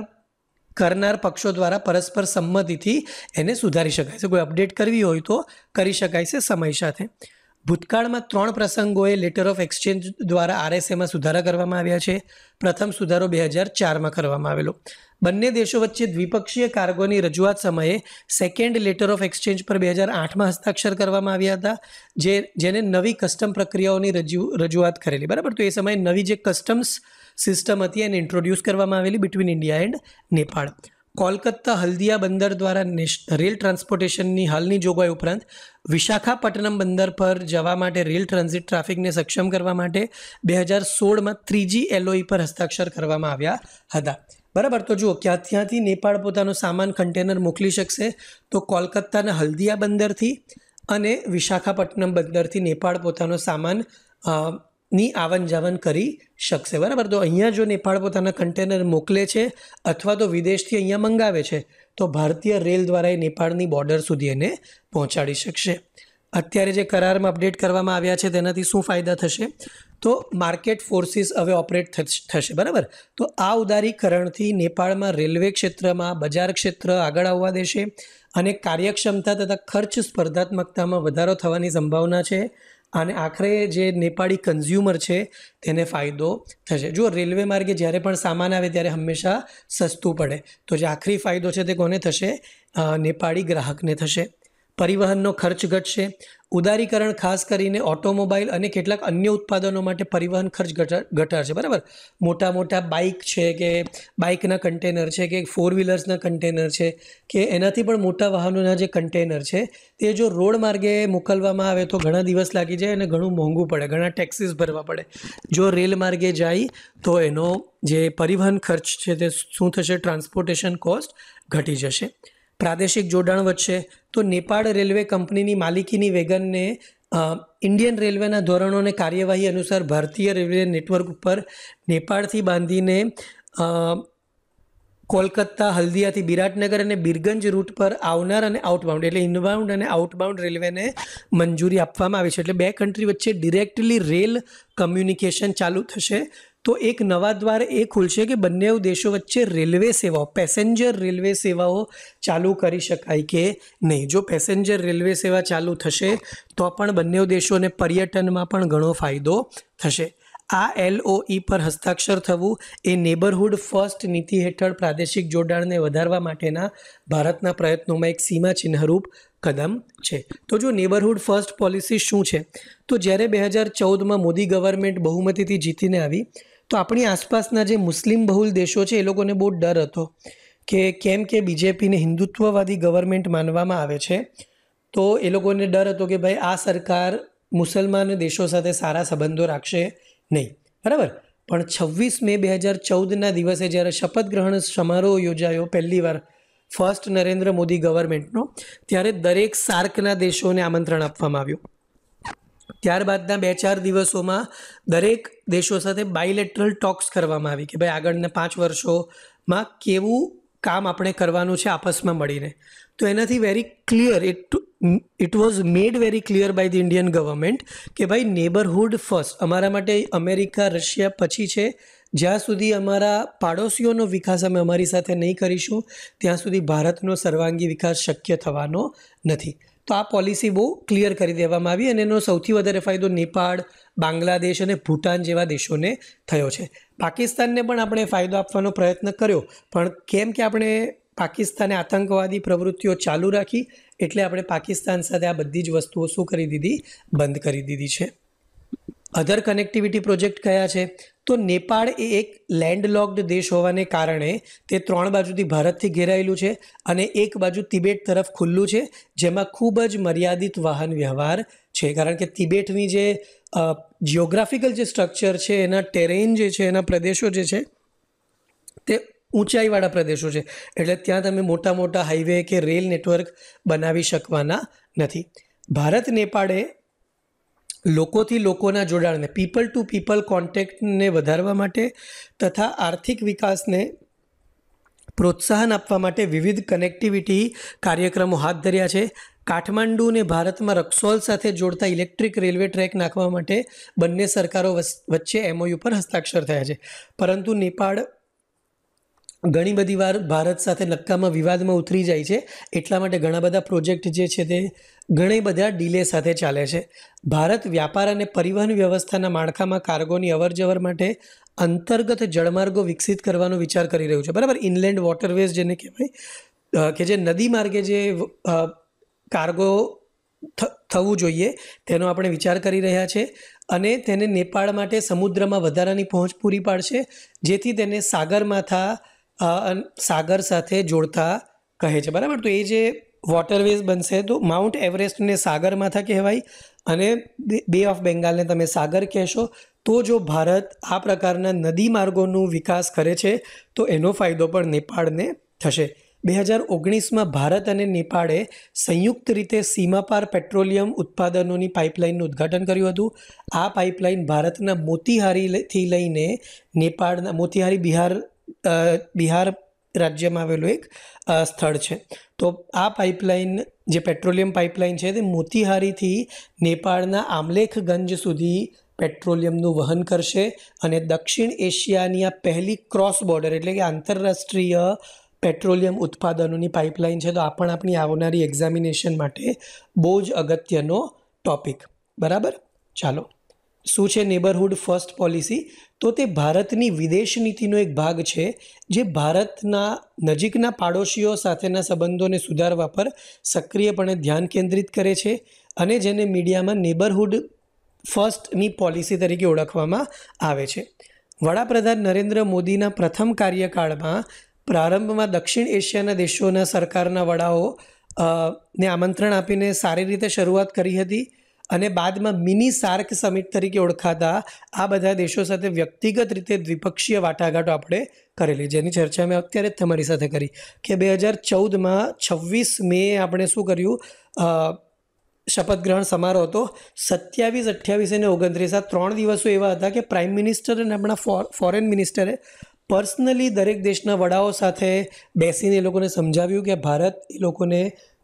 કરનાર પક્ષો દ્વારા પરસ્પર સંમતિથી એને સુધારી શકાય છે કોઈ અપડેટ કરવી હોય તો કરી શકાય છે સમય સાથે ભૂતકાળમાં ત્રણ પ્રસંગોએ લેટર ઓફ એક્સચેન્જ દ્વારા આરએસએમાં સુધારા કરવામાં આવ્યા છે પ્રથમ સુધારો બે હજાર ચારમાં કરવામાં આવેલો બંને દેશો વચ્ચે દ્વિપક્ષીય કાર્ગોની રજૂઆત સમયે સેકન્ડ લેટર ઓફ એક્સચેન્જ પર બે હજાર આઠમાં હસ્તાક્ષર કરવામાં આવ્યા હતા જે જેને નવી કસ્ટમ પ્રક્રિયાઓની રજૂ રજૂઆત કરેલી બરાબર તો એ સમયે નવી જે કસ્ટમ્સ સિસ્ટમ હતી એને ઇન્ટ્રોડ્યુસ કરવામાં આવેલી between India and Nepal Kolkata Haldia બંદર દ્વારા રેલ ટ્રાન્સપોર્ટેશનની હાલની જોગવાઈ ઉપરાંત વિશાખાપટ્ટનમ બંદર પર જવા માટે રેલ ટ્રાન્ઝિટ ટ્રાફિકને સક્ષમ કરવા માટે બે હજાર સોળમાં ત્રીજી એલઓઈ પર હસ્તાક્ષર કરવામાં આવ્યા હતા બરાબર તો જુઓ ક્યાં ત્યાંથી નેપાળ પોતાનો સામાન કન્ટેનર મોકલી શકશે તો કોલકાતાના હલ્દિયા બંદરથી અને વિશાખાપટ્ટનમ બંદરથી નેપાળ પોતાનો સામાન ની આવન જાવન કરી શકશે બરાબર તો અહીંયા જો નેપાળ પોતાના કન્ટેનર મોકલે છે અથવા તો વિદેશથી અહીંયા મંગાવે છે તો ભારતીય રેલ દ્વારા એ નેપાળની બોર્ડર સુધી એને પહોંચાડી શકશે અત્યારે જે કરારમાં અપડેટ કરવામાં આવ્યા છે તેનાથી શું ફાયદા થશે તો માર્કેટ ફોર્સિસ હવે ઓપરેટ થશે બરાબર તો આ ઉદારીકરણથી નેપાળમાં રેલવે ક્ષેત્રમાં બજાર ક્ષેત્ર આગળ આવવા દેશે અને કાર્યક્ષમતા તથા ખર્ચ સ્પર્ધાત્મકતામાં વધારો થવાની સંભાવના છે અને આખરે જે નેપાળી કન્ઝ્યુમર છે તેને ફાયદો થશે જો રેલવે માર્ગે જ્યારે પણ સામાન આવે ત્યારે હંમેશા સસ્તું પડે તો જે આખરી ફાયદો છે તે કોને થશે નેપાળી ગ્રાહકને થશે પરિવહનનો ખર્ચ ઘટશે ઉદારીકરણ ખાસ કરીને ઓટોમોબાઈલ અને કેટલાક અન્ય ઉત્પાદનો માટે પરિવહન ખર્ચ ઘટાડશે બરાબર મોટા મોટા બાઇક છે કે બાઇકના કન્ટેનર છે કે ફોર વ્હીલર્સના કન્ટેનર છે કે એનાથી પણ મોટા વાહનોના જે કન્ટેનર છે તે જો રોડ માર્ગે મોકલવામાં આવે તો ઘણા દિવસ લાગી જાય અને ઘણું મોંઘું પડે ઘણા ટેક્સીસ ભરવા પડે જો રેલ માર્ગે જાય તો એનો જે પરિવહન ખર્ચ છે તે શું થશે ટ્રાન્સપોર્ટેશન કોસ્ટ ઘટી જશે પ્રાદેશિક જોડાણ વધશે તો નેપાળ રેલવે કંપનીની માલિકીની વેગનને ઇન્ડિયન રેલવેના ધોરણોને કાર્યવાહી અનુસાર ભારતીય રેલવે નેટવર્ક ઉપર નેપાળથી બાંધીને કોલકાતા હલ્દિયાથી બિરાટનગર અને બિરગંજ રૂટ પર આવનાર અને આઉટબાઉન્ડ એટલે ઇનબાઉન્ડ અને આઉટબાઉન્ડ રેલવેને મંજૂરી આપવામાં આવી છે એટલે બે કન્ટ્રી વચ્ચે ડિરેક્ટલી રેલ કમ્યુનિકેશન ચાલુ થશે તો એક નવા દ્વાર એ ખુલશે કે બંને દેશો વચ્ચે રેલવે સેવાઓ પેસેન્જર રેલવે સેવાઓ ચાલુ કરી શકાય કે નહીં જો પેસેન્જર રેલવે સેવા ચાલુ થશે તો પણ બંને દેશોને પર્યટનમાં પણ ઘણો ફાયદો થશે આ એલઓઈ પર હસ્તાક્ષર થવું એ નેબરહુડ ફર્સ્ટ નીતિ હેઠળ પ્રાદેશિક જોડાણને વધારવા માટેના ભારતના પ્રયત્નોમાં એક સીમાચિહ્નરૂપ કદમ છે તો જો નેબરહુડ ફર્સ્ટ પોલિસી શું છે તો જ્યારે બે હજાર ચૌદમાં મોદી ગવર્મેન્ટ બહુમતીથી જીતીને આવી તો આપણી આસપાસના જે મુસ્લિમ બહુલ દેશો છે એ લોકોને બહુ ડર હતો કે કેમ કે બીજેપીને હિન્દુત્વવાદી ગવર્મેન્ટ માનવામાં આવે છે તો એ લોકોને ડર હતો કે ભાઈ આ સરકાર મુસલમાન દેશો સાથે સારા સંબંધો રાખશે નહીં બરાબર પણ છવ્વીસ મે બે હજાર ચૌદના દિવસે જ્યારે શપથ ગ્રહણ સમારોહ યોજાયો પહેલી વાર ફર્સ્ટ નરેન્દ્ર મોદી ગવર્મેન્ટનો ત્યારે દરેક સાર્કના દેશોને આમંત્રણ આપવામાં આવ્યું ત્યારબાદના બે ચાર દિવસોમાં દરેક દેશો સાથે બાયલેટરલ ટોક્સ કરવામાં આવી કે ભાઈ આગળના પાંચ વર્ષોમાં કેવું કામ આપણે કરવાનું છે આપસમાં મળીને તો એનાથી very clear it it was made very clear by the Indian government કે ભાઈ નેબરહુડ ફર્સ્ટ અમારા માટે અમેરિકા રશિયા પછી છે જ્યાં સુધી અમારા પાડોશીઓનો વિકાસ અમે અમારી સાથે નહીં કરીશું ત્યાં સુધી ભારતનો સર્વાંગી વિકાસ શક્ય થવાનો નથી તો આ પોલિસી બહુ ક્લિયર કરી દેવામાં આવી અને એનો સૌથી વધારે ફાયદો નેપાળ બાંગ્લાદેશ અને ભૂટાન જેવા દેશોને થયો છે પાકિસ્તાનને પણ આપણે ફાયદો આપવાનો પ્રયત્ન કર્યો પણ કેમ કે આપણે પાકિસ્તાને આતંકવાદી પ્રવૃત્તિઓ ચાલુ રાખી એટલે આપણે પાકિસ્તાન સાથે આ બધી જ વસ્તુઓ શું કરી દીધી બંધ કરી દીધી છે અધર કનેક્ટિવિટી પ્રોજેક્ટ કયા છે તો નેપાળ એ એક લેન્ડલોક્ડ દેશ હોવાને કારણે તે ત્રણ બાજુથી ભારતથી ઘેરાયેલું છે અને એક બાજુ તિબેટ તરફ ખુલ્લું છે જેમાં ખૂબ જ મર્યાદિત વાહન વ્યવહાર છે કારણ કે તિબેટની જે જિયોગ્રાફિકલ જે સ્ટ્રક્ચર છે એના ટેરેન જે છે એના પ્રદેશો જે છે તે ઊંચાઈવાળા પ્રદેશો છે એટલે ત્યાં તમે મોટા મોટા હાઈવે કે રેલ નેટવર્ક બનાવી શકવાના નથી ભારત નેપાળે લોકોથી લોકોના જોડાણને પીપલ ટુ પીપલ કોન્ટેક્ટને વધારવા માટે તથા આર્થિક વિકાસને પ્રોત્સાહન આપવા માટે વિવિધ કનેક્ટિવિટી કાર્યક્રમો હાથ ધર્યા છે કાઠમાંડુને ભારતમાં રક્સોલ સાથે જોડતા ઇલેક્ટ્રિક રેલવે ટ્રેક નાખવા માટે બંને સરકારો વચ્ચે એમઓયુ પર હસ્તાક્ષર થયા છે પરંતુ નેપાળ ઘણી બધી વાર ભારત સાથે નક્કામાં વિવાદમાં ઉતરી જાય છે એટલા માટે ઘણા બધા પ્રોજેક્ટ જે છે તે ઘણા બધા ડીલે સાથે ચાલે છે ભારત વ્યાપાર અને પરિવહન વ્યવસ્થાના માળખામાં કાર્ગોની અવરજવર માટે અંતર્ગત જળમાર્ગો વિકસિત કરવાનો વિચાર કરી રહ્યું છે બરાબર ઇનલેન્ડ વોટરવેઝ જેને કહેવાય કે જે નદી માર્ગે જે કાર્ગો થવું જોઈએ તેનો આપણે વિચાર કરી રહ્યા છે અને તેને નેપાળ માટે સમુદ્રમાં વધારાની પહોંચ પૂરી પાડશે જેથી તેને સાગરમાથા સાગર સાથે જોડતા કહે છે બરાબર તો એ જે વોટરવેઝ બનશે તો માઉન્ટ એવરેસ્ટને સાગર માથા કહેવાય અને બે ઓફ બેંગાલને તમે સાગર કહેશો તો જો ભારત આ પ્રકારના નદી માર્ગોનું વિકાસ કરે છે તો એનો ફાયદો પણ નેપાળને થશે બે હજાર ઓગણીસમાં ભારત અને નેપાળે સંયુક્ત રીતે સીમાપાર પેટ્રોલિયમ ઉત્પાદનોની પાઇપલાઇનનું ઉદ્ઘાટન કર્યું હતું આ પાઇપલાઇન ભારતના મોતીહારીથી લઈને નેપાળના મોતીહારી બિહાર બિહાર રાજ્યમાં આવેલું એક સ્થળ છે તો આ પાઇપલાઇન જે પેટ્રોલિયમ પાઇપલાઇન છે તે મોતીહારીથી નેપાળના આમલેખગંજ સુધી પેટ્રોલિયમનું વહન કરશે અને દક્ષિણ એશિયાની આ પહેલી ક્રોસ બોર્ડર એટલે કે આંતરરાષ્ટ્રીય પેટ્રોલિયમ ઉત્પાદનોની પાઇપલાઇન છે તો આ પણ આપણી આવનારી એક્ઝામિનેશન માટે બહુ જ અગત્યનો ટોપિક બરાબર ચાલો શું છે નેબરહુડ ફર્સ્ટ પોલિસી તો તે ભારતની વિદેશ નીતિનો એક ભાગ છે જે ભારતના નજીકના પાડોશીઓ સાથેના સંબંધોને સુધારવા પર સક્રિયપણે ધ્યાન કેન્દ્રિત કરે છે અને જેને મીડિયામાં નેબરહુડ ફર્સ્ટની પોલિસી તરીકે ઓળખવામાં આવે છે વડાપ્રધાન નરેન્દ્ર મોદીના પ્રથમ કાર્યકાળમાં પ્રારંભમાં દક્ષિણ એશિયાના દેશોના સરકારના વડાઓ ને આમંત્રણ આપીને સારી રીતે શરૂઆત કરી હતી અને બાદમાં મિની સાર્ક સમિટ તરીકે ઓળખાતા આ બધા દેશો સાથે વ્યક્તિગત રીતે દ્વિપક્ષીય વાટાઘાટો આપણે કરેલી જેની ચર્ચા મેં અત્યારે જ તમારી સાથે કરી કે બે હજાર ચૌદમાં છવ્વીસ મે આપણે શું કર્યું શપથ ગ્રહણ સમારોહ હતો સત્યાવીસ અઠ્યાવીસ અને ઓગણત્રીસ આ ત્રણ દિવસો એવા હતા કે પ્રાઇમ મિનિસ્ટર અને આપણા ફોરેન મિનિસ્ટરે પર્સનલી દરેક દેશના વડાઓ સાથે બેસીને એ લોકોને સમજાવ્યું કે ભારત એ લોકોને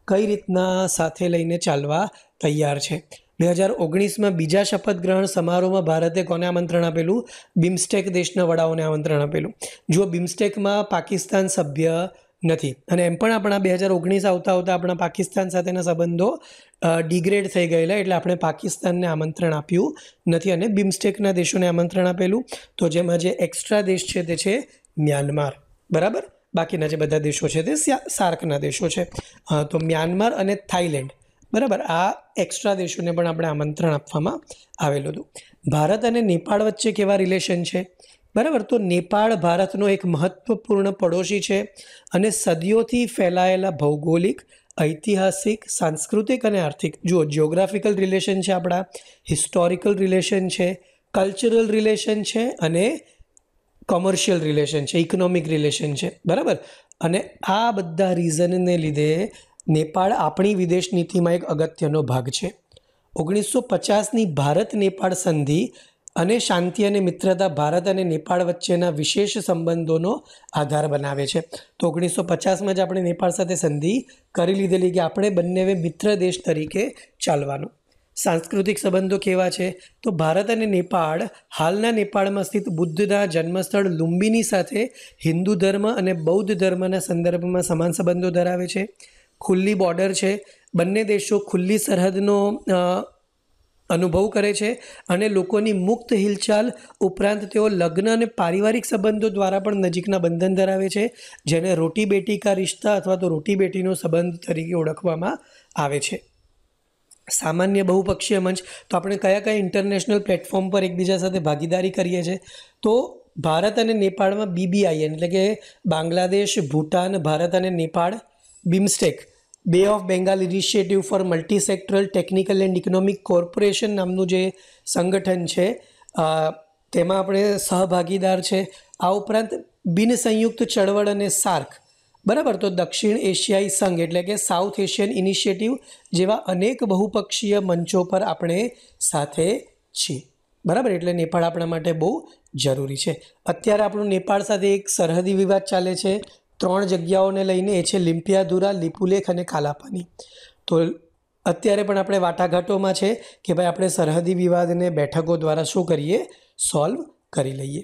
કઈ રીતના સાથે લઈને ચાલવા તૈયાર છે બે હજાર ઓગણીસમાં બીજા શપથ ગ્રહણ સમારોહમાં ભારતે કોને આમંત્રણ આપેલું બિમસ્ટેક દેશના વડાઓને આમંત્રણ આપેલું જુઓ બિમસ્ટેકમાં પાકિસ્તાન સભ્ય નથી અને એમ પણ આપણા બે હજાર ઓગણીસ આવતા આવતા આપણા પાકિસ્તાન સાથેના સંબંધો ડિગ્રેડ થઈ ગયેલા એટલે આપણે પાકિસ્તાનને આમંત્રણ આપ્યું નથી અને બિમસ્ટેકના દેશોને આમંત્રણ આપેલું તો જેમાં જે એક્સ્ટ્રા દેશ છે તે છે મ્યાનમાર બરાબર બાકીના જે બધા દેશો છે તે સાર્કના દેશો છે તો મ્યાનમાર અને થાઇલેન્ડ બરાબર આ એક્સ્ટ્રા દેશોને પણ આપણે આમંત્રણ આપવામાં આવેલું હતું ભારત અને નેપાળ વચ્ચે કેવા રિલેશન છે બરાબર તો નેપાળ ભારતનો એક મહત્ત્વપૂર્ણ પડોશી છે અને સદીઓથી ફેલાયેલા ભૌગોલિક ઐતિહાસિક સાંસ્કૃતિક અને આર્થિક જુઓ જિયોગ્રાફિકલ રિલેશન છે આપણા હિસ્ટોરિકલ રિલેશન છે કલ્ચરલ રિલેશન છે અને કોમર્શિયલ રિલેશન છે ઇકોનોમિક રિલેશન છે બરાબર અને આ બધા રીઝનને લીધે નેપાળ આપણી વિદેશ નીતિમાં એક અગત્યનો ભાગ છે ઓગણીસો પચાસની ભારત નેપાળ સંધિ અને શાંતિ અને મિત્રતા ભારત અને નેપાળ વચ્ચેના વિશેષ સંબંધોનો આધાર બનાવે છે તો ઓગણીસો પચાસમાં જ આપણે નેપાળ સાથે સંધિ કરી લીધેલી કે આપણે બંને મિત્ર દેશ તરીકે ચાલવાનું સાંસ્કૃતિક સંબંધો કેવા છે તો ભારત અને નેપાળ હાલના નેપાળમાં સ્થિત બુદ્ધના જન્મસ્થળ લુંબિની સાથે હિન્દુ ધર્મ અને બૌદ્ધ ધર્મના સંદર્ભમાં સમાન સંબંધો ધરાવે છે ખુલ્લી બોર્ડર છે બંને દેશો ખુલ્લી સરહદનો અનુભવ કરે છે અને લોકોની મુક્ત હિલચાલ ઉપરાંત તેઓ લગ્ન અને પારિવારિક સંબંધો દ્વારા પણ નજીકના બંધન ધરાવે છે જેને રોટી બેટી કા રિશ્તા અથવા તો રોટી બેટીનો સંબંધ તરીકે ઓળખવામાં આવે છે સામાન્ય બહુપક્ષીય મંચ તો આપણે કયા કયા ઇન્ટરનેશનલ પ્લેટફોર્મ પર એકબીજા સાથે ભાગીદારી કરીએ છીએ તો ભારત અને નેપાળમાં બીબીઆઈએન એટલે કે બાંગ્લાદેશ ભૂટાન ભારત અને Nepal BIMSTEC bay of Bengal initiative for multi sectoral technical and economic corporation નામનું જે સંગઠન છે તેમાં આપણે સહભાગીદાર છે આ ઉપરાંત બિનસંયુક્ત ચળવળ અને સાર્ક બરાબર તો દક્ષિણ એશિયાઈ સંઘ એટલે કે સાઉથ એશિયન ઇનિશિયેટિવ જેવા અનેક બહુપક્ષીય મંચો પર આપણે સાથે છીએ બરાબર એટલે નેપાળ આપણા માટે બહુ જરૂરી છે અત્યારે આપણું નેપાળ સાથે એક સરહદી વિવાદ ચાલે છે ત્રણ જગ્યાઓને લઈને એ છે લિમ્પિયાધુરા લિપુલેખ અને કાલાપાની તો અત્યારે પણ આપણે વાટાઘાટોમાં છે કે ભાઈ આપણે સરહદી વિવાદને બેઠકો દ્વારા શું કરીએ સોલ્વ કરી લઈએ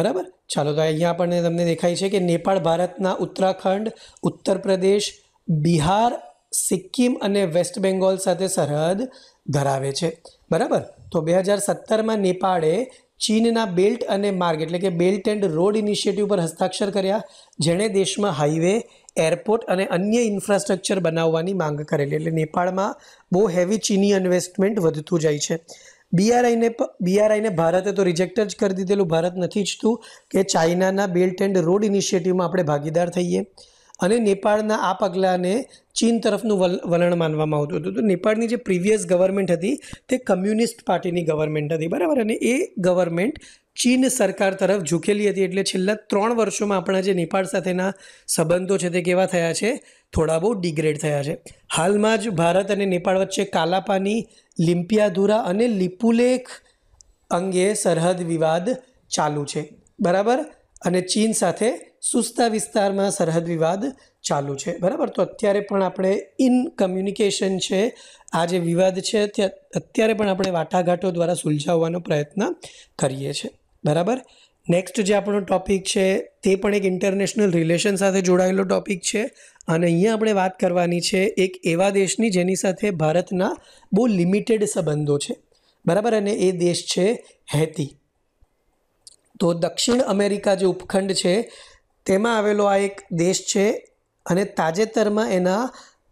બરાબર ચાલો તો અહીંયા આપણને તમને દેખાય છે કે નેપાળ ભારતના ઉત્તરાખંડ ઉત્તર પ્રદેશ બિહાર સિક્કિમ અને વેસ્ટ બેંગોલ સાથે સરહદ ધરાવે છે બરાબર તો બે હજાર સત્તરમાં નેપાળે ચીનના બેલ્ટ અને માર્ગ એટલે કે બેલ્ટ એન્ડ રોડ ઇનિશિયેટિવ પર હસ્તાક્ષર કર્યા જેણે દેશમાં હાઈવે એરપોર્ટ અને અન્ય ઇન્ફ્રાસ્ટ્રક્ચર બનાવવાની માંગ કરેલી એટલે નેપાળમાં બહુ હેવી ચીની ઇન્વેસ્ટમેન્ટ વધતું જાય છે બીઆરઆઈને બીઆરઆઈને ભારતે તો રિજેક્ટ જ કરી દીધેલું ભારત નથી ઈચ્છતું કે ચાઇનાના બેલ્ટ એન્ડ રોડ ઇનિશિયેટિવમાં આપણે ભાગીદાર થઈએ અને નેપાળના આ પગલાંને ચીન તરફનું વલ વલણ માનવામાં આવતું હતું તો નેપાળની જે પ્રીવિયસ ગવર્મેન્ટ હતી તે કમ્યુનિસ્ટ પાર્ટીની ગવર્મેન્ટ હતી બરાબર અને એ ગવર્મેન્ટ ચીન સરકાર તરફ ઝૂકેલી હતી એટલે છેલ્લા ત્રણ વર્ષોમાં આપણા જે નેપાળ સાથેના સંબંધો છે તે કેવા થયા છે થોડા બહુ ડિગ્રેડ થયા છે હાલમાં જ ભારત અને નેપાળ વચ્ચે કાલાપાની લિમ્પિયાધુરા અને લિપુલેખ અંગે સરહદ વિવાદ ચાલુ છે બરાબર અને ચીન સાથે સુસ્તા વિસ્તારમાં સરહદ વિવાદ ચાલુ છે બરાબર તો અત્યારે પણ આપણે ઇન કમ્યુનિકેશન છે આ જે વિવાદ છે અત્યારે પણ આપણે વાટાઘાટો દ્વારા સુલઝાવવાનો પ્રયત્ન કરીએ છીએ બરાબર નેક્સ્ટ જે આપણો ટૉપિક છે તે પણ એક ઇન્ટરનેશનલ રિલેશન સાથે જોડાયેલો ટૉપિક છે અને અહીંયા આપણે વાત કરવાની છે એક એવા દેશની જેની સાથે ભારતના બહુ લિમિટેડ સંબંધો છે બરાબર અને એ દેશ છે હેતી તો દક્ષિણ અમેરિકા જે ઉપખંડ છે તેમાં આવેલો આ એક દેશ છે અને તાજેતરમાં એના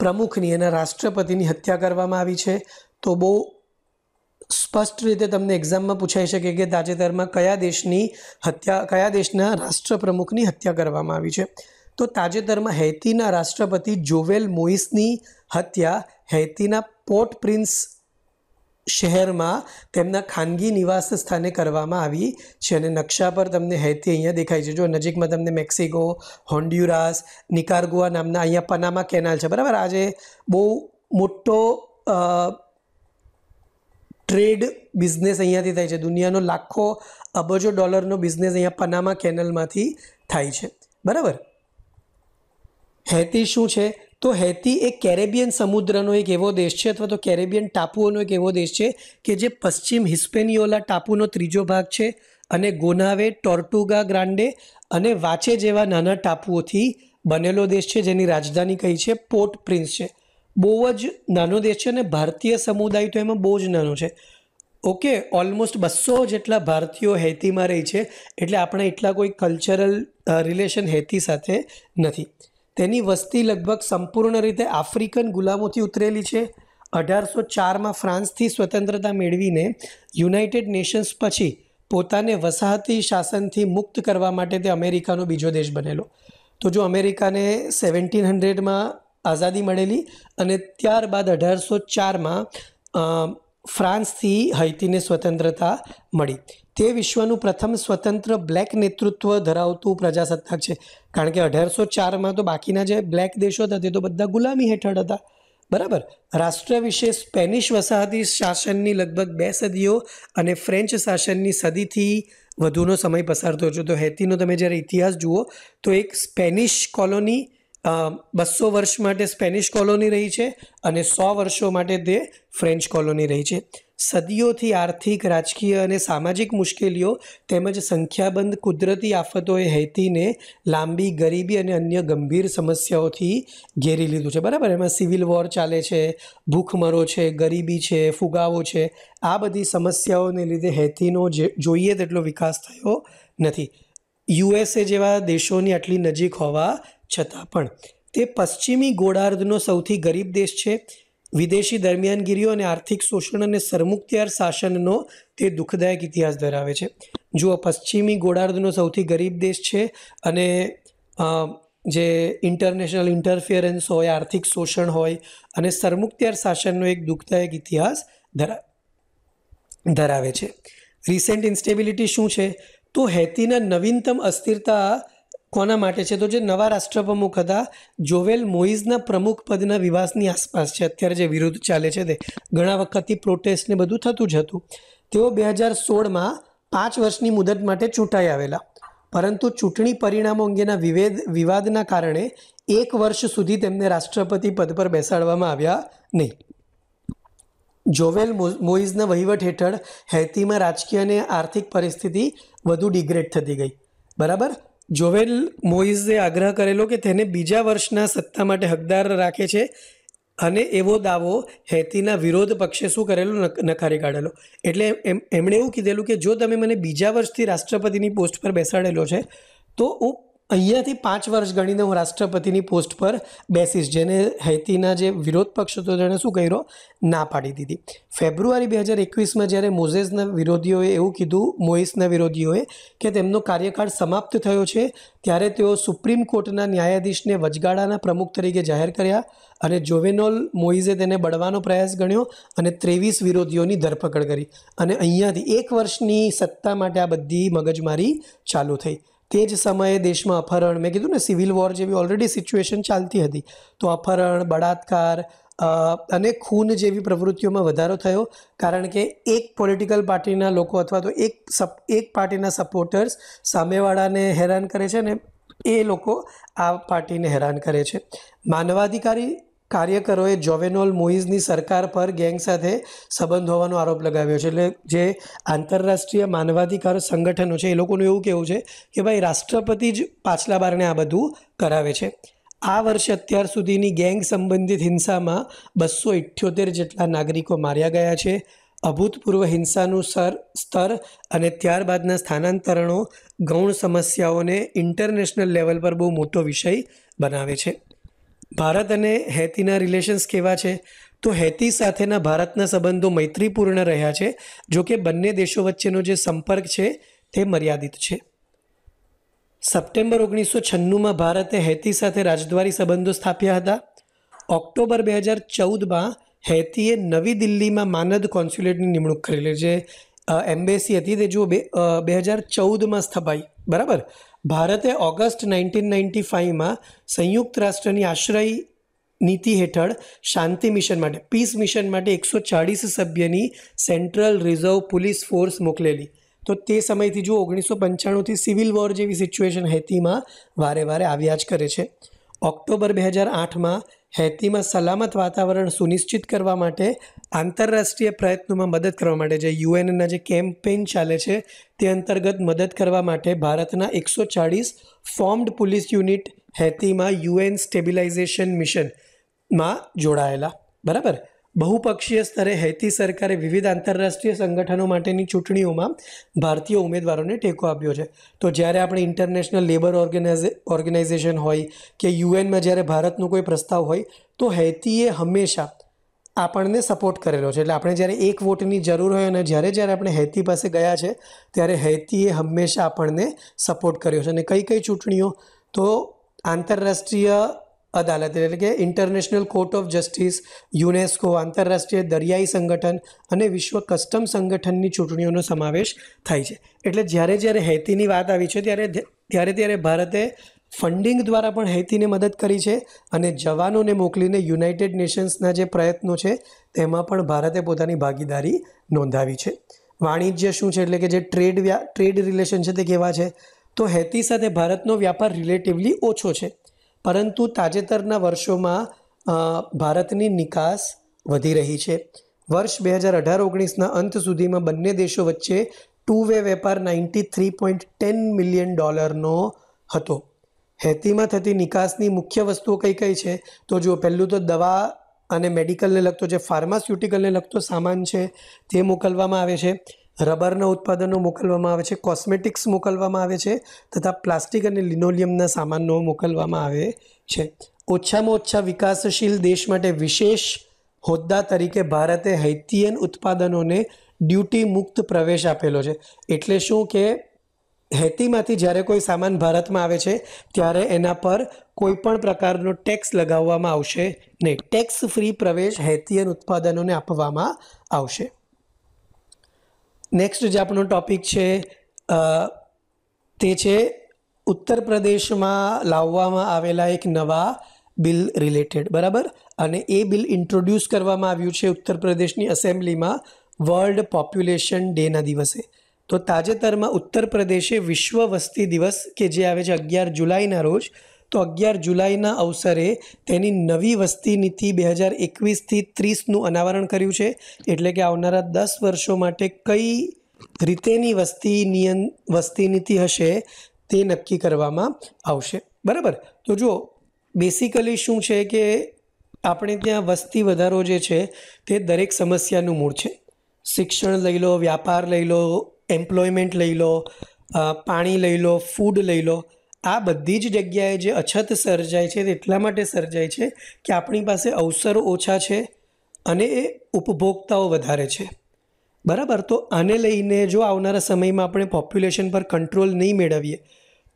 પ્રમુખની એના રાષ્ટ્રપતિની હત્યા કરવામાં આવી છે તો બહુ સ્પષ્ટ રીતે તમને એક્ઝામમાં પૂછાઈ શકે કે તાજેતરમાં કયા દેશની હત્યા કયા દેશના રાષ્ટ્રપ્રમુખની હત્યા કરવામાં આવી છે તો તાજેતરમાં હૈતીના રાષ્ટ્રપતિ જોવેલ મોઇસની હત્યા હૈતીના પોર્ટ પ્રિન્સ શહેરમાં તેમના ખાનગી નિવાસ સ્થાને કરવામાં આવી છે અને નકશા પર તમને હૈતી અહીંયા દેખાય છે જો નજીકમાં તમને મેક્સિકો હોન્ડ્યુરાસ નિકારગુઆ નામના અહીંયા પનામા કેનાલ છે બરાબર આજે બહુ મોટો ટ્રેડ બિઝનેસ અહીંયાથી થાય છે દુનિયાનો લાખો અબજો ડોલરનો બિઝનેસ અહીંયા પનામા કેનલમાંથી થાય છે બરાબર હેતી શું છે તો હેતી એ કેરેબિયન સમુદ્રનો એક એવો દેશ છે અથવા તો કેરેબિયન ટાપુઓનો એક એવો દેશ છે કે જે પશ્ચિમ હિસ્પેનિયોલા ટાપુનો ત્રીજો ભાગ છે અને ગોનાવે ટોર્ટુગા ગ્રાન્ડે અને વાચે જેવા નાના ટાપુઓથી બનેલો દેશ છે જેની રાજધાની કહી છે પોર્ટ પ્રિન્સ છે બહુ જ નાનો દેશ છે અને ભારતીય સમુદાય તો એમાં બહુ જ નાનો છે ઓકે ઓલમોસ્ટ બસો જેટલા ભારતીયો હેતીમાં રહી છે એટલે આપણે એટલા કોઈ કલ્ચરલ રિલેશન હેતી સાથે નથી તેની વસ્તી લગભગ સંપૂર્ણ રીતે આફ્રિકન ગુલામોથી ઉતરેલી છે અઢારસો ચારમાં ફ્રાન્સથી સ્વતંત્રતા મેળવીને યુનાઇટેડ નેશન્સ પછી પોતાને વસાહતી શાસનથી મુક્ત કરવા માટે તે અમેરિકાનો બીજો દેશ બનેલો તો જો અમેરિકાને સેવન્ટીન હંડ્રેડમાં આઝાદી મળેલી અને ત્યારબાદ અઢારસો ચારમાં ફ્રાન્સથી હૈતીને સ્વતંત્રતા મળી તે વિશ્વનું પ્રથમ સ્વતંત્ર બ્લેક નેતૃત્વ ધરાવતું પ્રજાસત્તાક છે કારણ કે અઢારસો ચારમાં તો બાકીના જે બ્લેક દેશો હતા તે તો બધા ગુલામી હેઠળ હતા બરાબર રાષ્ટ્ર વિશે સ્પેનિશ વસાહતી શાસનની લગભગ બે સદીઓ અને ફ્રેન્ચ શાસનની સદીથી વધુનો સમય પસાર થયો છે તો હેતીનો તમે જ્યારે ઇતિહાસ જુઓ તો એક સ્પેનિશ કોલોની બસો વર્ષ માટે સ્પેનિશ કોલોની રહી છે અને સો વર્ષો માટે તે ફ્રેન્ચ કોલોની રહી છે સદીઓથી આર્થિક રાજકીય અને સામાજિક મુશ્કેલીઓ તેમજ સંખ્યાબંધ કુદરતી આફતોએ હેતીને લાંબી ગરીબી અને અન્ય ગંભીર સમસ્યાઓથી ઘેરી લીધું છે બરાબર એમાં સિવિલ વોર ચાલે છે ભૂખમરો છે ગરીબી છે ફુગાવો છે આ બધી સમસ્યાઓને લીધે હેતીનો જે જોઈએ તેટલો વિકાસ થયો નથી યુએસએ જેવા દેશોની આટલી નજીક હોવા છતાં પણ તે પશ્ચિમી ગોળાર્ધનો સૌથી ગરીબ દેશ છે વિદેશી દરમિયાનગીરીઓ અને આર્થિક શોષણ અને સરમુખત્યાર શાસનનો તે દુઃખદાયક ઇતિહાસ ધરાવે છે જુઓ પશ્ચિમી ગોળાર્ધનો સૌથી ગરીબ દેશ છે અને જે ઇન્ટરનેશનલ ઇન્ટરફિયરન્સ હોય આર્થિક શોષણ હોય અને સરમુખત્યાર શાસનનો એક દુઃખદાયક ઇતિહાસ ધરા ધરાવે છે રિસેન્ટ ઇન્સ્ટેબિલિટી શું છે તો હેતીના નવીનતમ અસ્થિરતા કોના માટે છે તો જે નવા રાષ્ટ્રપ્રમુખ હતા જોવેલ મોઇઝના પ્રમુખ પદના વિવાસની આસપાસ છે અત્યારે જે વિરોધ ચાલે છે તે ઘણા વખતથી પ્રોટેસ્ટને બધું થતું જ હતું તેઓ બે હજાર સોળમાં પાંચ વર્ષની મુદત માટે ચૂંટાઈ આવેલા પરંતુ ચૂંટણી પરિણામો અંગેના વિવેદ વિવાદના કારણે એક વર્ષ સુધી તેમને રાષ્ટ્રપતિ પદ પર બેસાડવામાં આવ્યા નહીં જોવેલ મોઇઝના વહીવટ હેઠળ હૈતીમાં રાજકીય અને આર્થિક પરિસ્થિતિ વધુ ડિગ્રેડ થતી ગઈ બરાબર જોવેલ મોઇઝે આગ્રહ કરેલો કે તેને બીજા વર્ષના સત્તા માટે હકદાર રાખે છે અને એવો દાવો હેતીના વિરોધ પક્ષે શું કરેલો નકારી કાઢેલો એટલે એમ એમણે એવું કીધેલું કે જો તમે મને બીજા વર્ષથી રાષ્ટ્રપતિની પોસ્ટ પર બેસાડેલો છે તો હું અહીંયાથી પાંચ વર્ષ ગણીને હું રાષ્ટ્રપતિની પોસ્ટ પર બેસીશ જેને હૈતીના જે વિરોધ પક્ષ હતો તેણે શું કર્યો ના પાડી દીધી ફેબ્રુઆરી બે હજાર એકવીસમાં જ્યારે મોઝેસના વિરોધીઓએ એવું કીધું મોઇસના વિરોધીઓએ કે તેમનો કાર્યકાળ સમાપ્ત થયો છે ત્યારે તેઓ સુપ્રીમ કોર્ટના ન્યાયાધીશને વચગાળાના પ્રમુખ તરીકે જાહેર કર્યા અને જોવેનોલ મોઇઝે તેને બળવાનો પ્રયાસ ગણ્યો અને ત્રેવીસ વિરોધીઓની ધરપકડ કરી અને અહીંયાથી એક વર્ષની સત્તા માટે આ બધી મગજમારી ચાલુ થઈ તે જ સમયે દેશમાં અપહરણ મેં કીધું ને સિવિલ વોર જેવી ઓલરેડી સિચ્યુએશન ચાલતી હતી તો અપહરણ બળાત્કાર અને ખૂન જેવી પ્રવૃત્તિઓમાં વધારો થયો કારણ કે એક પોલિટિકલ પાર્ટીના લોકો અથવા તો એક સપ એક પાર્ટીના સપોર્ટર્સ સામેવાળાને હેરાન કરે છે ને એ લોકો આ પાર્ટીને હેરાન કરે છે માનવાધિકારી કાર્યકરોએ જોવેનોલ મોઇઝની સરકાર પર ગેંગ સાથે સંબંધ હોવાનો આરોપ લગાવ્યો છે એટલે જે આંતરરાષ્ટ્રીય માનવાધિકાર સંગઠનો છે એ લોકોનું એવું કહેવું છે કે ભાઈ રાષ્ટ્રપતિ જ પાછલા બારણે આ બધું કરાવે છે આ વર્ષે અત્યાર સુધીની ગેંગ સંબંધિત હિંસામાં બસો ઇઠ્યોતેર જેટલા નાગરિકો માર્યા ગયા છે અભૂતપૂર્વ હિંસાનું સર સ્તર અને ત્યારબાદના સ્થાનાંતરણો ગૌણ સમસ્યાઓને ઇન્ટરનેશનલ લેવલ પર બહુ મોટો વિષય બનાવે છે ભારત અને હેતીના રિલેશન્સ કેવા છે તો હેતી સાથેના ભારતના સંબંધો મૈત્રીપૂર્ણ રહ્યા છે જો કે બંને દેશો વચ્ચેનો જે સંપર્ક છે તે મર્યાદિત છે સપ્ટેમ્બર ઓગણીસો છન્નુંમાં ભારતે હેતી સાથે રાજદ્વારી સંબંધો સ્થાપ્યા હતા ઓક્ટોબર બે હજાર ચૌદમાં હેતીએ નવી દિલ્હીમાં માનદ કોન્સ્યુલેટની નિમણૂક કરેલી જે એમ્બેસી હતી તે જુઓ બે બે હજાર ચૌદમાં સ્થપાઈ બરાબર ભારતે ઓગસ્ટ નાઇન્ટીન નાઇન્ટી ફાઇવમાં સંયુક્ત રાષ્ટ્રની આશ્રય નીતિ હેઠળ શાંતિ મિશન માટે પીસ મિશન માટે એકસો ચાળીસ સભ્યની સેન્ટ્રલ રિઝર્વ પોલીસ ફોર્સ મોકલેલી તો તે સમયથી જો ઓગણીસો પંચાણુંથી સિવિલ વોર જેવી સિચ્યુએશન હેતીમાં વારે વારે આવ્યા જ કરે છે ઓક્ટોબર બે હજાર આઠમાં હેતીમાં સલામત વાતાવરણ સુનિશ્ચિત કરવા માટે આંતરરાષ્ટ્રીય પ્રયત્નોમાં મદદ કરવા માટે જે યુએનના જે કેમ્પેઇન ચાલે છે તે અંતર્ગત મદદ કરવા માટે ભારતના એકસો ચાળીસ ફોર્મ્ડ પોલીસ યુનિટ હૈતીમાં યુએન સ્ટેબિલાઇઝેશન મિશનમાં જોડાયેલા બરાબર બહુપક્ષીય સ્તરે હૈતી સરકારે વિવિધ આંતરરાષ્ટ્રીય સંગઠનો માટેની ચૂંટણીઓમાં ભારતીય ઉમેદવારોને ટેકો આપ્યો છે તો જ્યારે આપણે ઇન્ટરનેશનલ લેબર ઓર્ગેનાઇઝેશન હોય કે યુએનમાં જ્યારે ભારતનો કોઈ પ્રસ્તાવ હોય તો હૈતીએ હંમેશા આપણને સપોર્ટ કરેલો છે એટલે આપણે જ્યારે એક વોટની જરૂર હોય અને જ્યારે જ્યારે આપણે હૈતી પાસે ગયા છે ત્યારે હૈતીએ હંમેશા આપણને સપોર્ટ કર્યો છે અને કઈ કઈ ચૂંટણીઓ તો આંતરરાષ્ટ્રીય અદાલત એટલે કે international court of justice UNESCO આંતરરાષ્ટ્રીય દરિયાઈ સંગઠન અને વિશ્વ કસ્ટમ સંગઠનની ચૂંટણીઓનો સમાવેશ થાય છે એટલે જ્યારે જ્યારે હૈતીની વાત આવી છે ત્યારે ત્યારે ત્યારે ભારતે ફંડિંગ દ્વારા પણ હૈતીને મદદ કરી છે અને જવાનોને મોકલીને યુનાઇટેડ નેશન્સના જે પ્રયત્નો છે તેમાં પણ ભારતે પોતાની ભાગીદારી નોંધાવી છે વાણિજ્ય શું છે એટલે કે જે ટ્રેડ ટ્રેડ રિલેશન છે તે કેવા છે તો હૈતી સાથે ભારતનો વ્યાપાર રિલેટિવલી ઓછો છે પરંતુ તાજેતરના વર્ષોમાં ભારતની નિકાસ વધી રહી છે વર્ષ બે હજાર અઢાર ઓગણીસના અંત સુધીમાં બંને દેશો વચ્ચે ટુ વે વેપાર ninety three point ten million ડોલરનો હતો હેતીમાં થતી નિકાસની મુખ્ય વસ્તુઓ કઈ કઈ છે તો જો પહેલું તો દવા અને મેડિકલને લગતો જે ફાર્માસ્યુટિકલને લગતો સામાન છે તે મોકલવામાં આવે છે રબરના ઉત્પાદનો મોકલવામાં આવે છે કોસ્મેટિક્સ મોકલવામાં આવે છે તથા પ્લાસ્ટિક અને લિનોલિયમના સામાનો મોકલવામાં આવે છે ઓછામાં ઓછા વિકાસશીલ દેશ માટે વિશેષ હોદ્દા તરીકે ભારતે હૈતિયન ઉત્પાદનોને ડ્યુટી મુક્ત પ્રવેશ આપેલો છે એટલે શું કે હૈતીમાંથી જ્યારે કોઈ સામાન ભારતમાં આવે છે ત્યારે એના પર કોઈ પણ પ્રકારનો ટેક્સ લગાવવામાં આવશે નહીં ટેક્સ ફ્રી પ્રવેશ હૈતિયન ઉત્પાદનોને આપવામાં આવશે નેક્સ્ટ જે આપણો ટોપિક છે તે છે ઉત્તર પ્રદેશમાં લાવવામાં આવેલા એક નવા બિલ રિલેટેડ બરાબર અને એ બિલ ઇન્ટ્રોડ્યુસ કરવામાં આવ્યું છે ઉત્તર પ્રદેશની એસેમ્બલીમાં વર્લ્ડ પોપ્યુલેશન ડેના દિવસે તો તાજેતરમાં ઉત્તર પ્રદેશે વિશ્વ વસ્તી દિવસ કે જે આવે છે અગિયાર જુલાઈના રોજ તો અગિયાર જુલાઈના અવસરે તેની નવી વસ્તી નીતિ બે હજાર એકવીસથી ત્રીસનું અનાવરણ કર્યું છે એટલે કે આવનારા દસ વર્ષો માટે કઈ રીતેની વસ્તી નિયન વસ્તી નીતિ હશે તે નક્કી કરવામાં આવશે બરાબર તો જુઓ બેસિકલી શું છે કે આપણે ત્યાં વસ્તી વધારો જે છે તે દરેક સમસ્યાનું મૂળ છે શિક્ષણ લઈ લો વ્યાપાર લઈ લો એમ્પ્લોયમેન્ટ લઈ લો પાણી લઈ લો ફૂડ લઈ લો આ બધી જ જગ્યાએ જે અછત સર્જાય છે તે એટલા માટે સર્જાય છે કે આપણી પાસે અવસરો ઓછા છે અને એ ઉપભોક્તાઓ વધારે છે બરાબર તો આને લઈને જો આવનારા સમયમાં આપણે પોપ્યુલેશન પર કંટ્રોલ નહીં મેળવીએ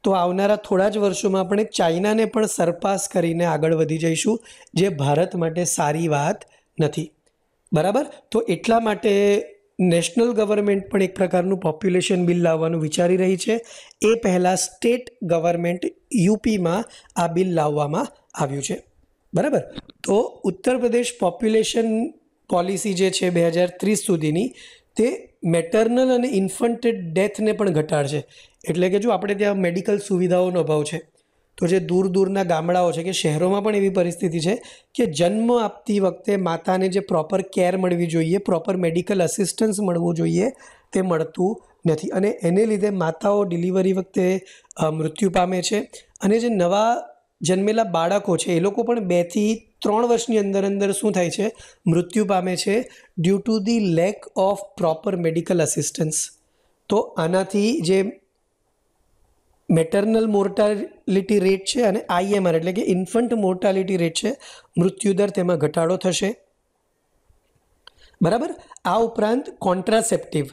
તો આવનારા થોડા જ વર્ષોમાં આપણે ચાઇનાને પણ સરપાસ કરીને આગળ વધી જઈશું જે ભારત માટે સારી વાત નથી બરાબર તો એટલા માટે નેશનલ ગવર્મેન્ટ પણ એક પ્રકારનું પોપ્યુલેશન બિલ લાવવાનું વિચારી રહી છે એ પહેલાં સ્ટેટ ગવર્મેન્ટ યુપીમાં આ બિલ લાવવામાં આવ્યું છે બરાબર તો ઉત્તર પ્રદેશ પોપ્યુલેશન પોલિસી જે છે બે હજાર ત્રીસ સુધીની તે મેટર્નલ અને ઇન્ફન્ટેડ ડેથને પણ ઘટાડશે એટલે કે જો આપણે ત્યાં મેડિકલ સુવિધાઓનો અભાવ છે તો જે દૂર દૂરના ગામડાઓ છે કે શહેરોમાં પણ એવી પરિસ્થિતિ છે કે જન્મ આપતી વખતે માતાને જે પ્રોપર કેર મળવી જોઈએ પ્રોપર મેડિકલ અસિસ્ટન્સ મળવું જોઈએ તે મળતું નથી અને એને લીધે માતાઓ ડિલિવરી વખતે મૃત્યુ પામે છે અને જે નવા જન્મેલા બાળકો છે એ લોકો પણ બેથી ત્રણ વર્ષની અંદર અંદર શું થાય છે મૃત્યુ પામે છે due to the lack of proper medical assistance તો આનાથી જે મેટર્નલ મોર્ટાલિટી રેટ છે અને આઈએમઆર એટલે કે ઇન્ફન્ટ મોર્ટાલિટી રેટ છે મૃત્યુદર તેમાં ઘટાડો થશે બરાબર આ ઉપરાંત કોન્ટ્રાસેપ્ટિવ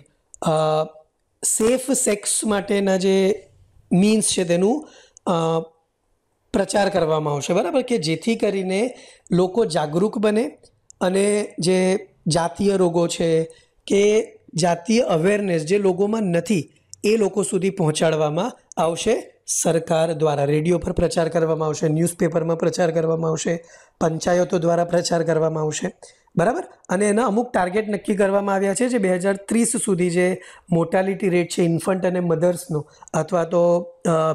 સેફ સેક્સ માટેના જે મીન્સ છે તેનું પ્રચાર કરવામાં આવશે બરાબર કે જેથી કરીને લોકો જાગૃત બને અને જે જાતીય રોગો છે કે જાતીય અવેરનેસ જે લોકોમાં નથી એ લોકો સુધી પહોંચાડવામાં આવશે સરકાર દ્વારા રેડિયો પર પ્રચાર કરવામાં આવશે ન્યૂઝપેપરમાં પ્રચાર કરવામાં આવશે પંચાયતો દ્વારા પ્રચાર કરવામાં આવશે બરાબર અને એના અમુક ટાર્ગેટ નક્કી કરવામાં આવ્યા છે જે બે હજાર ત્રીસ સુધી જે મોર્ટાલિટી રેટ છે ઇન્ફન્ટ અને મધર્સનો અથવા તો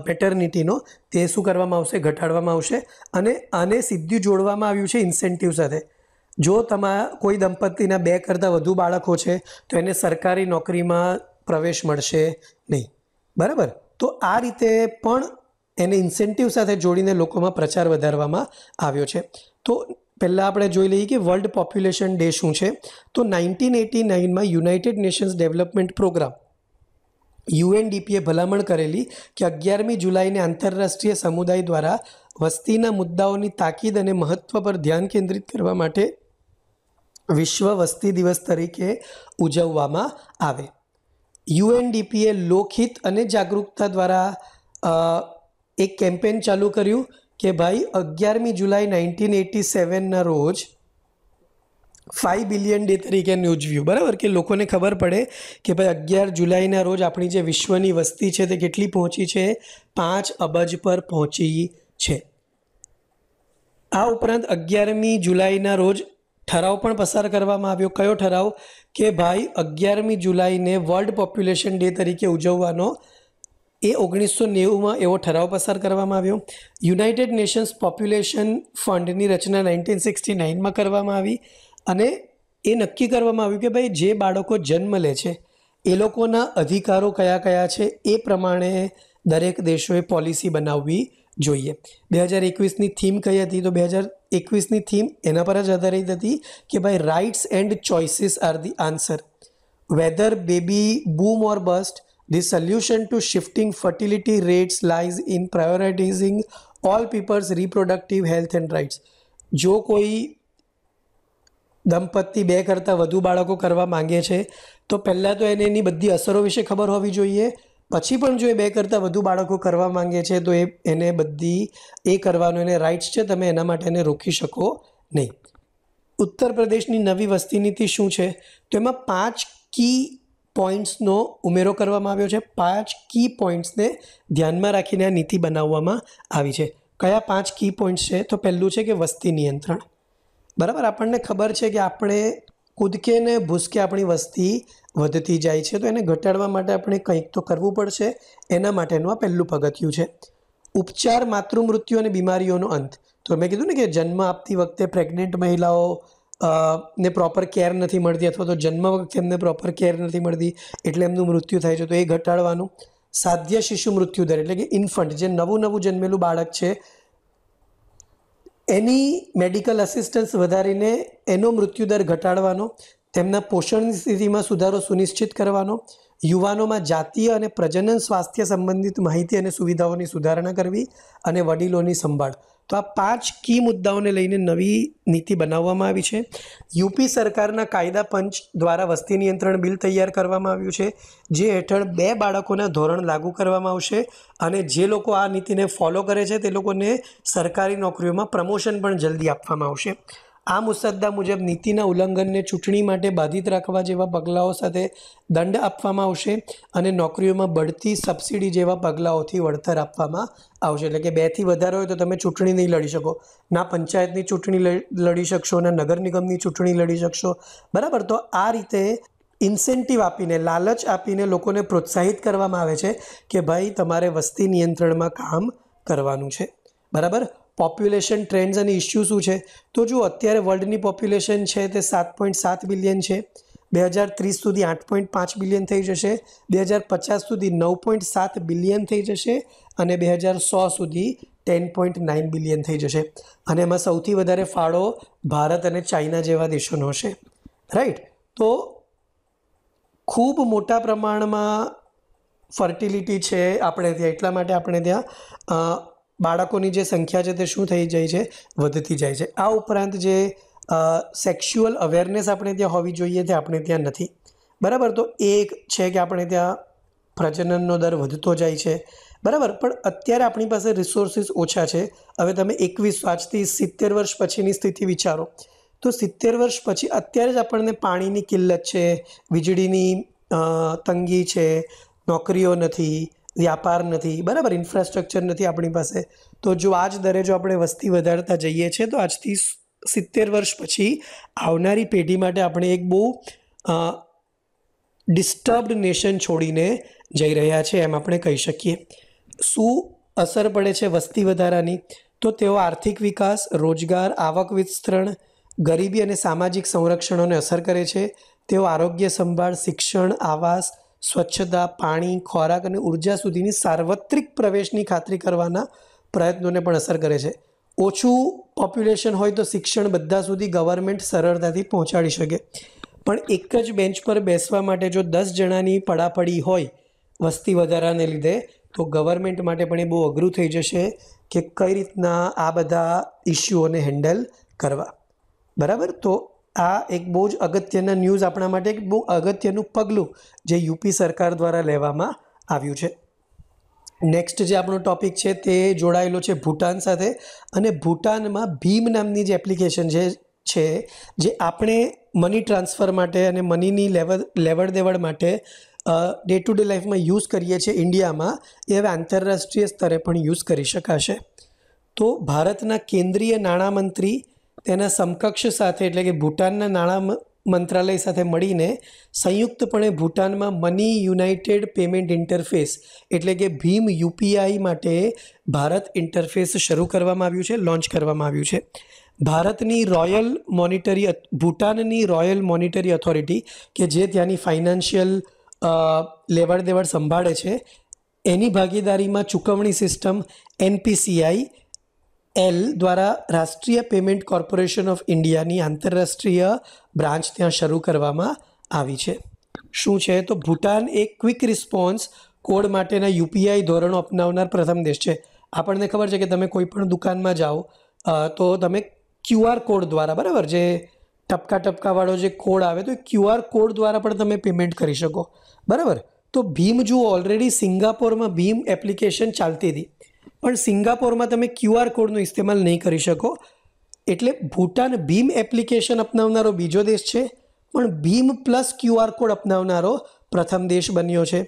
પેટર્નિટીનો તે શું કરવામાં આવશે ઘટાડવામાં આવશે અને આને સીધું જોડવામાં આવ્યું છે ઇન્સેન્ટિવ સાથે જો તમારા કોઈ દંપતીના બે કરતાં વધુ બાળકો છે તો એને સરકારી નોકરીમાં પ્રવેશ મળશે નહીં બરાબર તો આ રીતે પણ એને ઇન્સેન્ટિવ સાથે જોડીને લોકોમાં પ્રચાર વધારવામાં આવ્યો છે તો પહેલાં આપણે જોઈ લઈએ કે વર્લ્ડ પોપ્યુલેશન ડે શું છે તો નાઇન્ટીન એટી નાઇનમાં યુનાઇટેડ નેશન્સ ડેવલપમેન્ટ પ્રોગ્રામ યુએનડીપીએ ભલામણ કરેલી કે અગિયારમી જુલાઈને આંતરરાષ્ટ્રીય સમુદાય દ્વારા વસ્તીના મુદ્દાઓની તાકીદ અને મહત્ત્વ પર ધ્યાન કેન્દ્રિત કરવા માટે વિશ્વ વસ્તી દિવસ તરીકે ઉજવવામાં આવે યુએનડીપીએ લોકહિત અને જાગૃતતા દ્વારા એક કેમ્પેન ચાલુ કર્યું કે ભાઈ અગિયારમી જુલાઈ નાઇન્ટીન એટી સેવનના રોજ ફાઇવ બિલિયન ડે તરીકે ઉજવ્યું બરાબર કે લોકોને ખબર પડે કે ભાઈ અગિયાર જુલાઈના રોજ આપણી જે વિશ્વની વસ્તી છે તે કેટલી પહોંચી છે પાંચ અબજ પર પહોંચી છે આ ઉપરાંત અગિયારમી જુલાઈના રોજ ઠરાવ પણ પસાર કરવામાં આવ્યો કયો ઠરાવ કે ભાઈ અગિયારમી જુલાઈને વર્લ્ડ પોપ્યુલેશન ડે તરીકે ઉજવવાનો એ ઓગણીસો નેવુંમાં એવો ઠરાવ પસાર કરવામાં આવ્યો યુનાઇટેડ નેશન્સ પોપ્યુલેશન ફંડની રચના નાઇન્ટીન સિક્સટી નાઇનમાં કરવામાં આવી અને એ નક્કી કરવામાં આવ્યું કે ભાઈ જે બાળકો જન્મ લે છે એ લોકોના અધિકારો કયા કયા છે એ પ્રમાણે દરેક દેશોએ પોલિસી બનાવવી જોઈએ બે હજાર એકવીસની થીમ કઈ હતી તો બે હજાર એકવીસની થીમ એના પર જ આધારિત હતી કે ભાઈ rights and choices are the answer whether baby boom or bust the solution to shifting fertility rates lies in prioritising all people's reproductive health and rights જો કોઈ દંપતી બે કરતાં વધુ બાળકો કરવા માંગે છે તો પહેલાં તો એને એની બધી અસરો વિશે ખબર હોવી જોઈએ પછી પણ જો એ બે કરતાં વધુ બાળકો કરવા માંગે છે તો એ એને બધી એ કરવાનો એને રાઇટ્સ છે તમે એના માટે એને રોકી શકો નહીં ઉત્તર પ્રદેશની નવી વસ્તી નીતિ શું છે તો એમાં પાંચ કી પોઈન્ટ્સનો ઉમેરો કરવામાં આવ્યો છે પાંચ કી પોઈન્ટ્સને ધ્યાનમાં રાખીને આ નીતિ બનાવવામાં આવી છે કયા પાંચ કી પોઈન્ટ્સ છે તો પહેલું છે કે વસ્તી નિયંત્રણ બરાબર આપણને ખબર છે કે આપણે કૂદકે ને ભૂસકે આપણી વસ્તી વધતી જાય છે તો એને ઘટાડવા માટે આપણે કંઈક તો કરવું પડશે એના માટેનું આ પહેલું પગથિયું છે ઉપચાર માતૃમૃત્યુ અને બીમારીઓનો અંત તો મેં કીધું ને કે જન્મ આપતી વખતે પ્રેગ્નન્ટ મહિલાઓ ને પ્રોપર કેર નથી મળતી અથવા તો જન્મ વખતે એમને પ્રોપર કેર નથી મળતી એટલે એમનું મૃત્યુ થાય છે તો એ ઘટાડવાનું સાધ્ય શિશુ મૃત્યુ દર એટલે કે ઇન્ફન્ટ જે નવું નવું જન્મેલું બાળક છે એની મેડિકલ અસિસ્ટન્સ વધારીને એનો મૃત્યુદર ઘટાડવાનો તેમના પોષણની સ્થિતિમાં સુધારો સુનિશ્ચિત કરવાનો યુવાનોમાં જાતીય અને પ્રજનન સ્વાસ્થ્ય સંબંધિત માહિતી અને સુવિધાઓની સુધારણા કરવી અને વડીલોની સંભાળ તો આ પાંચ કી મુદ્દાઓને લઈને નવી નીતિ બનાવવામાં આવી છે યુપી સરકારના કાયદા પંચ દ્વારા વસ્તી નિયંત્રણ બિલ તૈયાર કરવામાં આવ્યું છે જે હેઠળ બે બાળકોના ધોરણ લાગુ કરવામાં આવશે અને જે લોકો આ નીતિને ફોલો કરે છે તે લોકોને સરકારી નોકરીઓમાં પ્રમોશન પણ જલ્દી આપવામાં આવશે આ મુસદ્દા મુજબ નીતિના ઉલ્લંઘનને ચૂંટણી માટે બાધિત રાખવા જેવા પગલાઓ સાથે દંડ આપવામાં આવશે અને નોકરીઓમાં બઢતી સબસિડી જેવા પગલાંઓથી વળતર આપવામાં આવશે એટલે કે બેથી વધારે હોય તો તમે ચૂંટણી નહીં લડી શકો ના પંચાયતની ચૂંટણી લડી શકશો ના નગર નિગમની ચૂંટણી લડી શકશો બરાબર તો આ રીતે ઇન્સેન્ટિવ આપીને લાલચ આપીને લોકોને પ્રોત્સાહિત કરવામાં આવે છે કે ભાઈ તમારે વસ્તી નિયંત્રણમાં કામ કરવાનું છે બરાબર પોપ્યુલેશન ટ્રેન્ડ્સ અને ઇસ્યુ શું છે તો જો અત્યારે વર્લ્ડની પોપ્યુલેશન છે તે સાત પોઈન્ટ સાત બિલિયન છે બે હજાર ત્રીસ સુધી આઠ પોઈન્ટ પાંચ બિલિયન થઈ જશે બે હજાર પચાસ સુધી નવ પોઈન્ટ સાત બિલિયન થઈ જશે અને બે હજાર સો સુધી ટેન પોઈન્ટ નાઇન બિલિયન થઈ જશે અને એમાં સૌથી વધારે ફાળો ભારત અને ચાઇના જેવા દેશોનો છે રાઈટ તો ખૂબ મોટા પ્રમાણમાં ફર્ટિલિટી છે આપણે ત્યાં એટલા માટે આપણે ત્યાં બાળકોની જે સંખ્યા છે તે શું થઈ જાય છે વધતી જાય છે આ ઉપરાંત જે સેક્સ્યુઅલ અવેરનેસ આપણે ત્યાં હોવી જોઈએ તે આપણે ત્યાં નથી બરાબર તો એક છે કે આપણે ત્યાં પ્રજનનનો દર વધતો જાય છે બરાબર પણ અત્યારે આપણી પાસે રિસોર્સિસ ઓછા છે હવે તમે એકવીસ આજથી સિત્તેર વર્ષ પછીની સ્થિતિ વિચારો તો સિત્તેર વર્ષ પછી અત્યારે જ આપણને પાણીની કિલ્લત છે વીજળીની તંગી છે નોકરીઓ નથી વ્યાપાર નથી બરાબર ઇન્ફ્રાસ્ટ્રક્ચર નથી આપણી પાસે તો જો આ જ દરે જો આપણે વસ્તી વધારતા જઈએ છીએ તો આજથી સિત્તેર વર્ષ પછી આવનારી પેઢી માટે આપણે એક બહુ ડિસ્ટર્બડ નેશન છોડીને જઈ રહ્યા છે એમ આપણે કહી શકીએ શું અસર પડે છે વસ્તી વધારાની તો તેઓ આર્થિક વિકાસ રોજગાર આવક વિસ્તરણ ગરીબી અને સામાજિક સંરક્ષણોને અસર કરે છે તેઓ આરોગ્ય સંભાળ શિક્ષણ આવાસ સ્વચ્છતા પાણી ખોરાક અને ઉર્જા સુધીની સાર્વત્રિક પ્રવેશની ખાતરી કરવાના પ્રયત્નોને પણ અસર કરે છે ઓછું પોપ્યુલેશન હોય તો શિક્ષણ બધા સુધી ગવર્મેન્ટ સરળતાથી પહોંચાડી શકે પણ એક જ બેન્ચ પર બેસવા માટે જો દસ જણાની પડાપડી હોય વસ્તી વધારાને લીધે તો ગવર્મેન્ટ માટે પણ એ બહુ અઘરું થઈ જશે કે કઈ રીતના આ બધા ઇસ્યુઓને હેન્ડલ કરવા બરાબર તો આ એક બહુ જ અગત્યના ન્યૂઝ આપણા માટે એક બહુ અગત્યનું પગલું જે યુપી સરકાર દ્વારા લેવામાં આવ્યું છે નેક્સ્ટ જે આપણો ટોપિક છે તે જોડાયેલો છે ભૂટાન સાથે અને ભૂટાનમાં ભીમ નામની જે એપ્લિકેશન જે છે જે આપણે મની ટ્રાન્સફર માટે અને મનીની લેવડ લેવડ દેવડ માટે ડે ટુ ડે લાઈફમાં યુઝ કરીએ છીએ ઇન્ડિયામાં એ હવે આંતરરાષ્ટ્રીય સ્તરે પણ યુઝ કરી શકાશે તો ભારતના કેન્દ્રીય નાણામંત્રી મંત્રી તેના સમકક્ષ સાથે એટલે કે ભૂટાનના નાણાં મંત્રાલય સાથે મળીને સંયુક્તપણે ભૂટાનમાં મની યુનાઇટેડ પેમેન્ટ ઇન્ટરફેસ એટલે કે ભીમ યુપીઆઈ માટે ભારત ઇન્ટરફેસ શરૂ કરવામાં આવ્યું છે લોન્ચ કરવામાં આવ્યું છે ભારતની રોયલ મોનિટરી ભૂટાનની રોયલ મોનિટરી ઓથોરિટી કે જે ત્યાંની ફાઇનાન્શિયલ લેવડ દેવડ સંભાળે છે એની ભાગીદારીમાં ચૂકવણી સિસ્ટમ એનપીસીઆઈ એલ દ્વારા રાષ્ટ્રીય પેમેન્ટ કોર્પોરેશન ઓફ ઇન્ડિયાની આંતરરાષ્ટ્રીય બ્રાન્ચ ત્યાં શરૂ કરવામાં આવી છે શું છે તો ભૂટાન એક ક્વિક રિસ્પોન્સ કોડ માટેના યુપીઆઈ ધોરણો અપનાવનાર પ્રથમ દેશ છે આપણને ખબર છે કે તમે કોઈ પણ દુકાનમાં જાઓ તો તમે ક્યુઆર કોડ દ્વારા બરાબર જે ટપકા ટપકાવાળો જે કોડ આવે તો એ ક્યુઆર કોડ દ્વારા પણ તમે પેમેન્ટ કરી શકો બરાબર તો ભીમ જુઓ ઓલરેડી સિંગાપોરમાં ભીમ એપ્લિકેશન ચાલતી હતી પણ સિંગાપોરમાં તમે ક્યુઆર કોડનો ઇસ્તેમાલ નહીં કરી શકો એટલે ભૂટાન ભીમ એપ્લિકેશન અપનાવનારો બીજો દેશ છે પણ ભીમ પ્લસ ક્યુઆર કોડ અપનાવનારો પ્રથમ દેશ બન્યો છે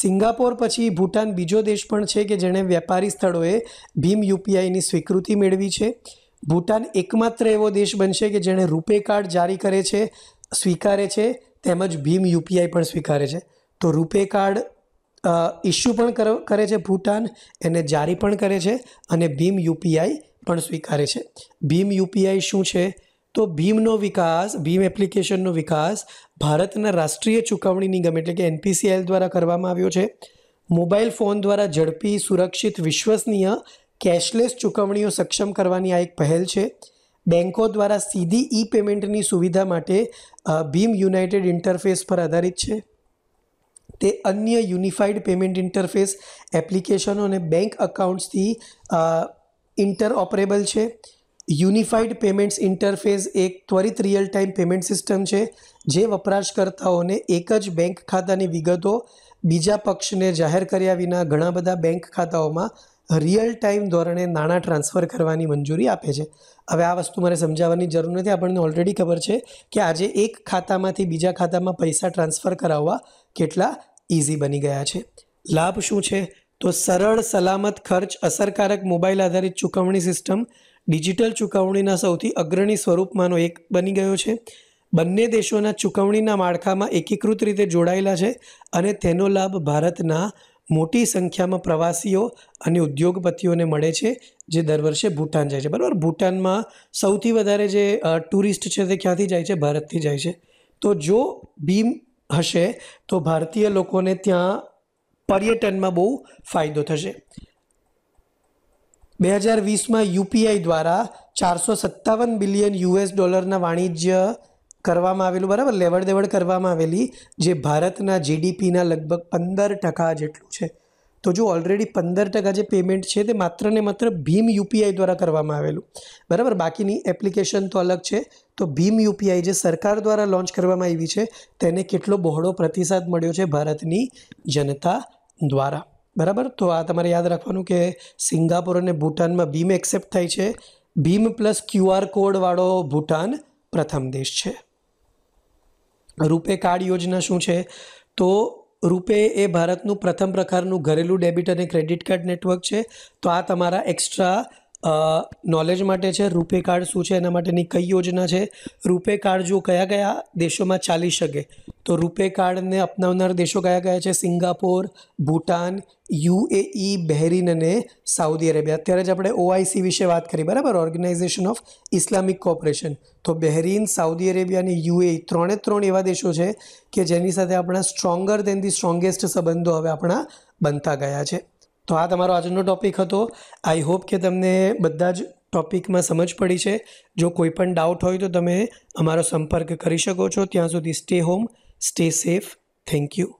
સિંગાપોર પછી ભૂટાન બીજો દેશ પણ છે કે જેણે વેપારી સ્થળોએ ભીમ યુપીઆઈની સ્વીકૃતિ મેળવી છે ભૂટાન એકમાત્ર એવો દેશ બનશે કે જેણે રૂપે કાર્ડ જારી કરે છે સ્વીકારે છે તેમજ ભીમ યુપીઆઈ પણ સ્વીકારે છે તો રૂપે કાર્ડ ઇશ્યુ પણ કરે છે ભૂટાન એને જારી પણ કરે છે અને ભીમ યુપીઆઈ પણ સ્વીકારે છે ભીમ યુપીઆઈ શું છે તો ભીમનો વિકાસ ભીમ એપ્લિકેશનનો વિકાસ ભારતના રાષ્ટ્રીય ચૂકવણી નિગમ એટલે કે એનપીસીઆઈએલ દ્વારા કરવામાં આવ્યો છે મોબાઈલ ફોન દ્વારા ઝડપી સુરક્ષિત વિશ્વસનીય કેશલેસ ચૂકવણીઓ સક્ષમ કરવાની આ એક પહેલ છે બેન્કો દ્વારા સીધી ઈ પેમેન્ટની સુવિધા માટે ભીમ યુનાઇટેડ ઇન્ટરફેસ પર આધારિત છે તે અન્ય યુનિફાઈડ પેમેન્ટ ઇન્ટરફેસ એપ્લિકેશનો અને બેંક અકાઉન્ટ્સથી ઇન્ટર ઓપરેબલ છે યુનિફાઈડ પેમેન્ટ્સ ઇન્ટરફેસ એક ત્વરિત રિયલ ટાઈમ પેમેન્ટ સિસ્ટમ છે જે વપરાશકર્તાઓને એક જ બેંક ખાતાની વિગતો બીજા પક્ષને જાહેર કર્યા વિના ઘણા બધા બેંક ખાતાઓમાં રિયલ ટાઈમ ધોરણે નાણાં ટ્રાન્સફર કરવાની મંજૂરી આપે છે હવે આ વસ્તુ મારે સમજાવવાની જરૂર નથી આપણને ઓલરેડી ખબર છે કે આજે એક ખાતામાંથી બીજા ખાતામાં પૈસા ટ્રાન્સફર કરાવવા કેટલા ઇઝી બની ગયા છે લાભ શું છે તો સરળ સલામત ખર્ચ અસરકારક મોબાઈલ આધારિત ચૂકવણી સિસ્ટમ ડિજિટલ ચૂકવણીના સૌથી અગ્રણી સ્વરૂપમાંનો એક બની ગયો છે બંને દેશોના ચૂકવણીના માળખામાં એકીકૃત રીતે જોડાયેલા છે અને તેનો લાભ ભારતના મોટી સંખ્યામાં પ્રવાસીઓ અને ઉદ્યોગપતિઓને મળે છે જે દર વર્ષે ભૂટાન જાય છે બરાબર ભૂટાનમાં સૌથી વધારે જે ટુરિસ્ટ છે તે ક્યાંથી જાય છે ભારતથી જાય છે તો જો ભીમ હશે તો ભારતીય લોકોને ત્યાં પર્યટનમાં બહુ ફાયદો થશે બે હજાર વીસમાં યુપીઆઈ દ્વારા ચારસો સત્તાવન બિલિયન યુએસ ડોલરના વાણિજ્ય કરવામાં આવેલું બરાબર લેવડ દેવડ કરવામાં આવેલી જે ભારતના જીડીપીના લગભગ પંદર ટકા જેટલું છે તો જો ઓલરેડી પંદર ટકા જે પેમેન્ટ છે તે માત્ર ને માત્ર ભીમ યુપીઆઈ દ્વારા કરવામાં આવેલું બરાબર બાકીની એપ્લિકેશન તો અલગ છે તો ભીમ યુપીઆઈ જે સરકાર દ્વારા લોન્ચ કરવામાં આવી છે તેને કેટલો બહોળો પ્રતિસાદ મળ્યો છે ભારતની જનતા દ્વારા બરાબર તો આ તમારે યાદ રાખવાનું કે સિંગાપોર અને ભૂટાનમાં ભીમ એક્સેપ્ટ થાય છે ભીમ પ્લસ ક્યુઆર કોડવાળો ભૂટાન પ્રથમ દેશ છે રૂપે કાર્ડ યોજના શું છે તો રૂપે એ ભારતનું પ્રથમ પ્રકારનું ઘરેલું ડેબિટ અને ક્રેડિટ કાર્ડ નેટવર્ક છે તો આ તમારા એક્સ્ટ્રા નોલેજ માટે છે રૂપે કાર્ડ શું છે એના માટેની કઈ યોજના છે રૂપે કાર્ડ જો કયા કયા દેશોમાં ચાલી શકે તો રૂપે કાર્ડને અપનાવનાર દેશો કયા કયા છે સિંગાપોર ભૂટાન યુએઈ બહેરીન અને સાઉદી અરેબિયા અત્યારે જ આપણે ઓઆઈસી વિશે વાત કરી બરાબર ઓર્ગેનાઇઝેશન ઓફ ઇસ્લામિક કોઓપરેશન તો બહેરીન સાઉદી અરેબિયા અને યુએઈ ત્રણે ત્રણ એવા દેશો છે કે જેની સાથે આપણા સ્ટ્રોંગર દેન ધી સ્ટ્રોંગેસ્ટ સંબંધો હવે આપણા બનતા ગયા છે તો આ તમારો આજનો ટૉપિક હતો આઈ હોપ કે તમને બધા જ ટૉપિકમાં સમજ પડી છે જો કોઈ પણ ડાઉટ હોય તો તમે અમારો સંપર્ક કરી શકો છો ત્યાં સુધી stay home stay safe thank you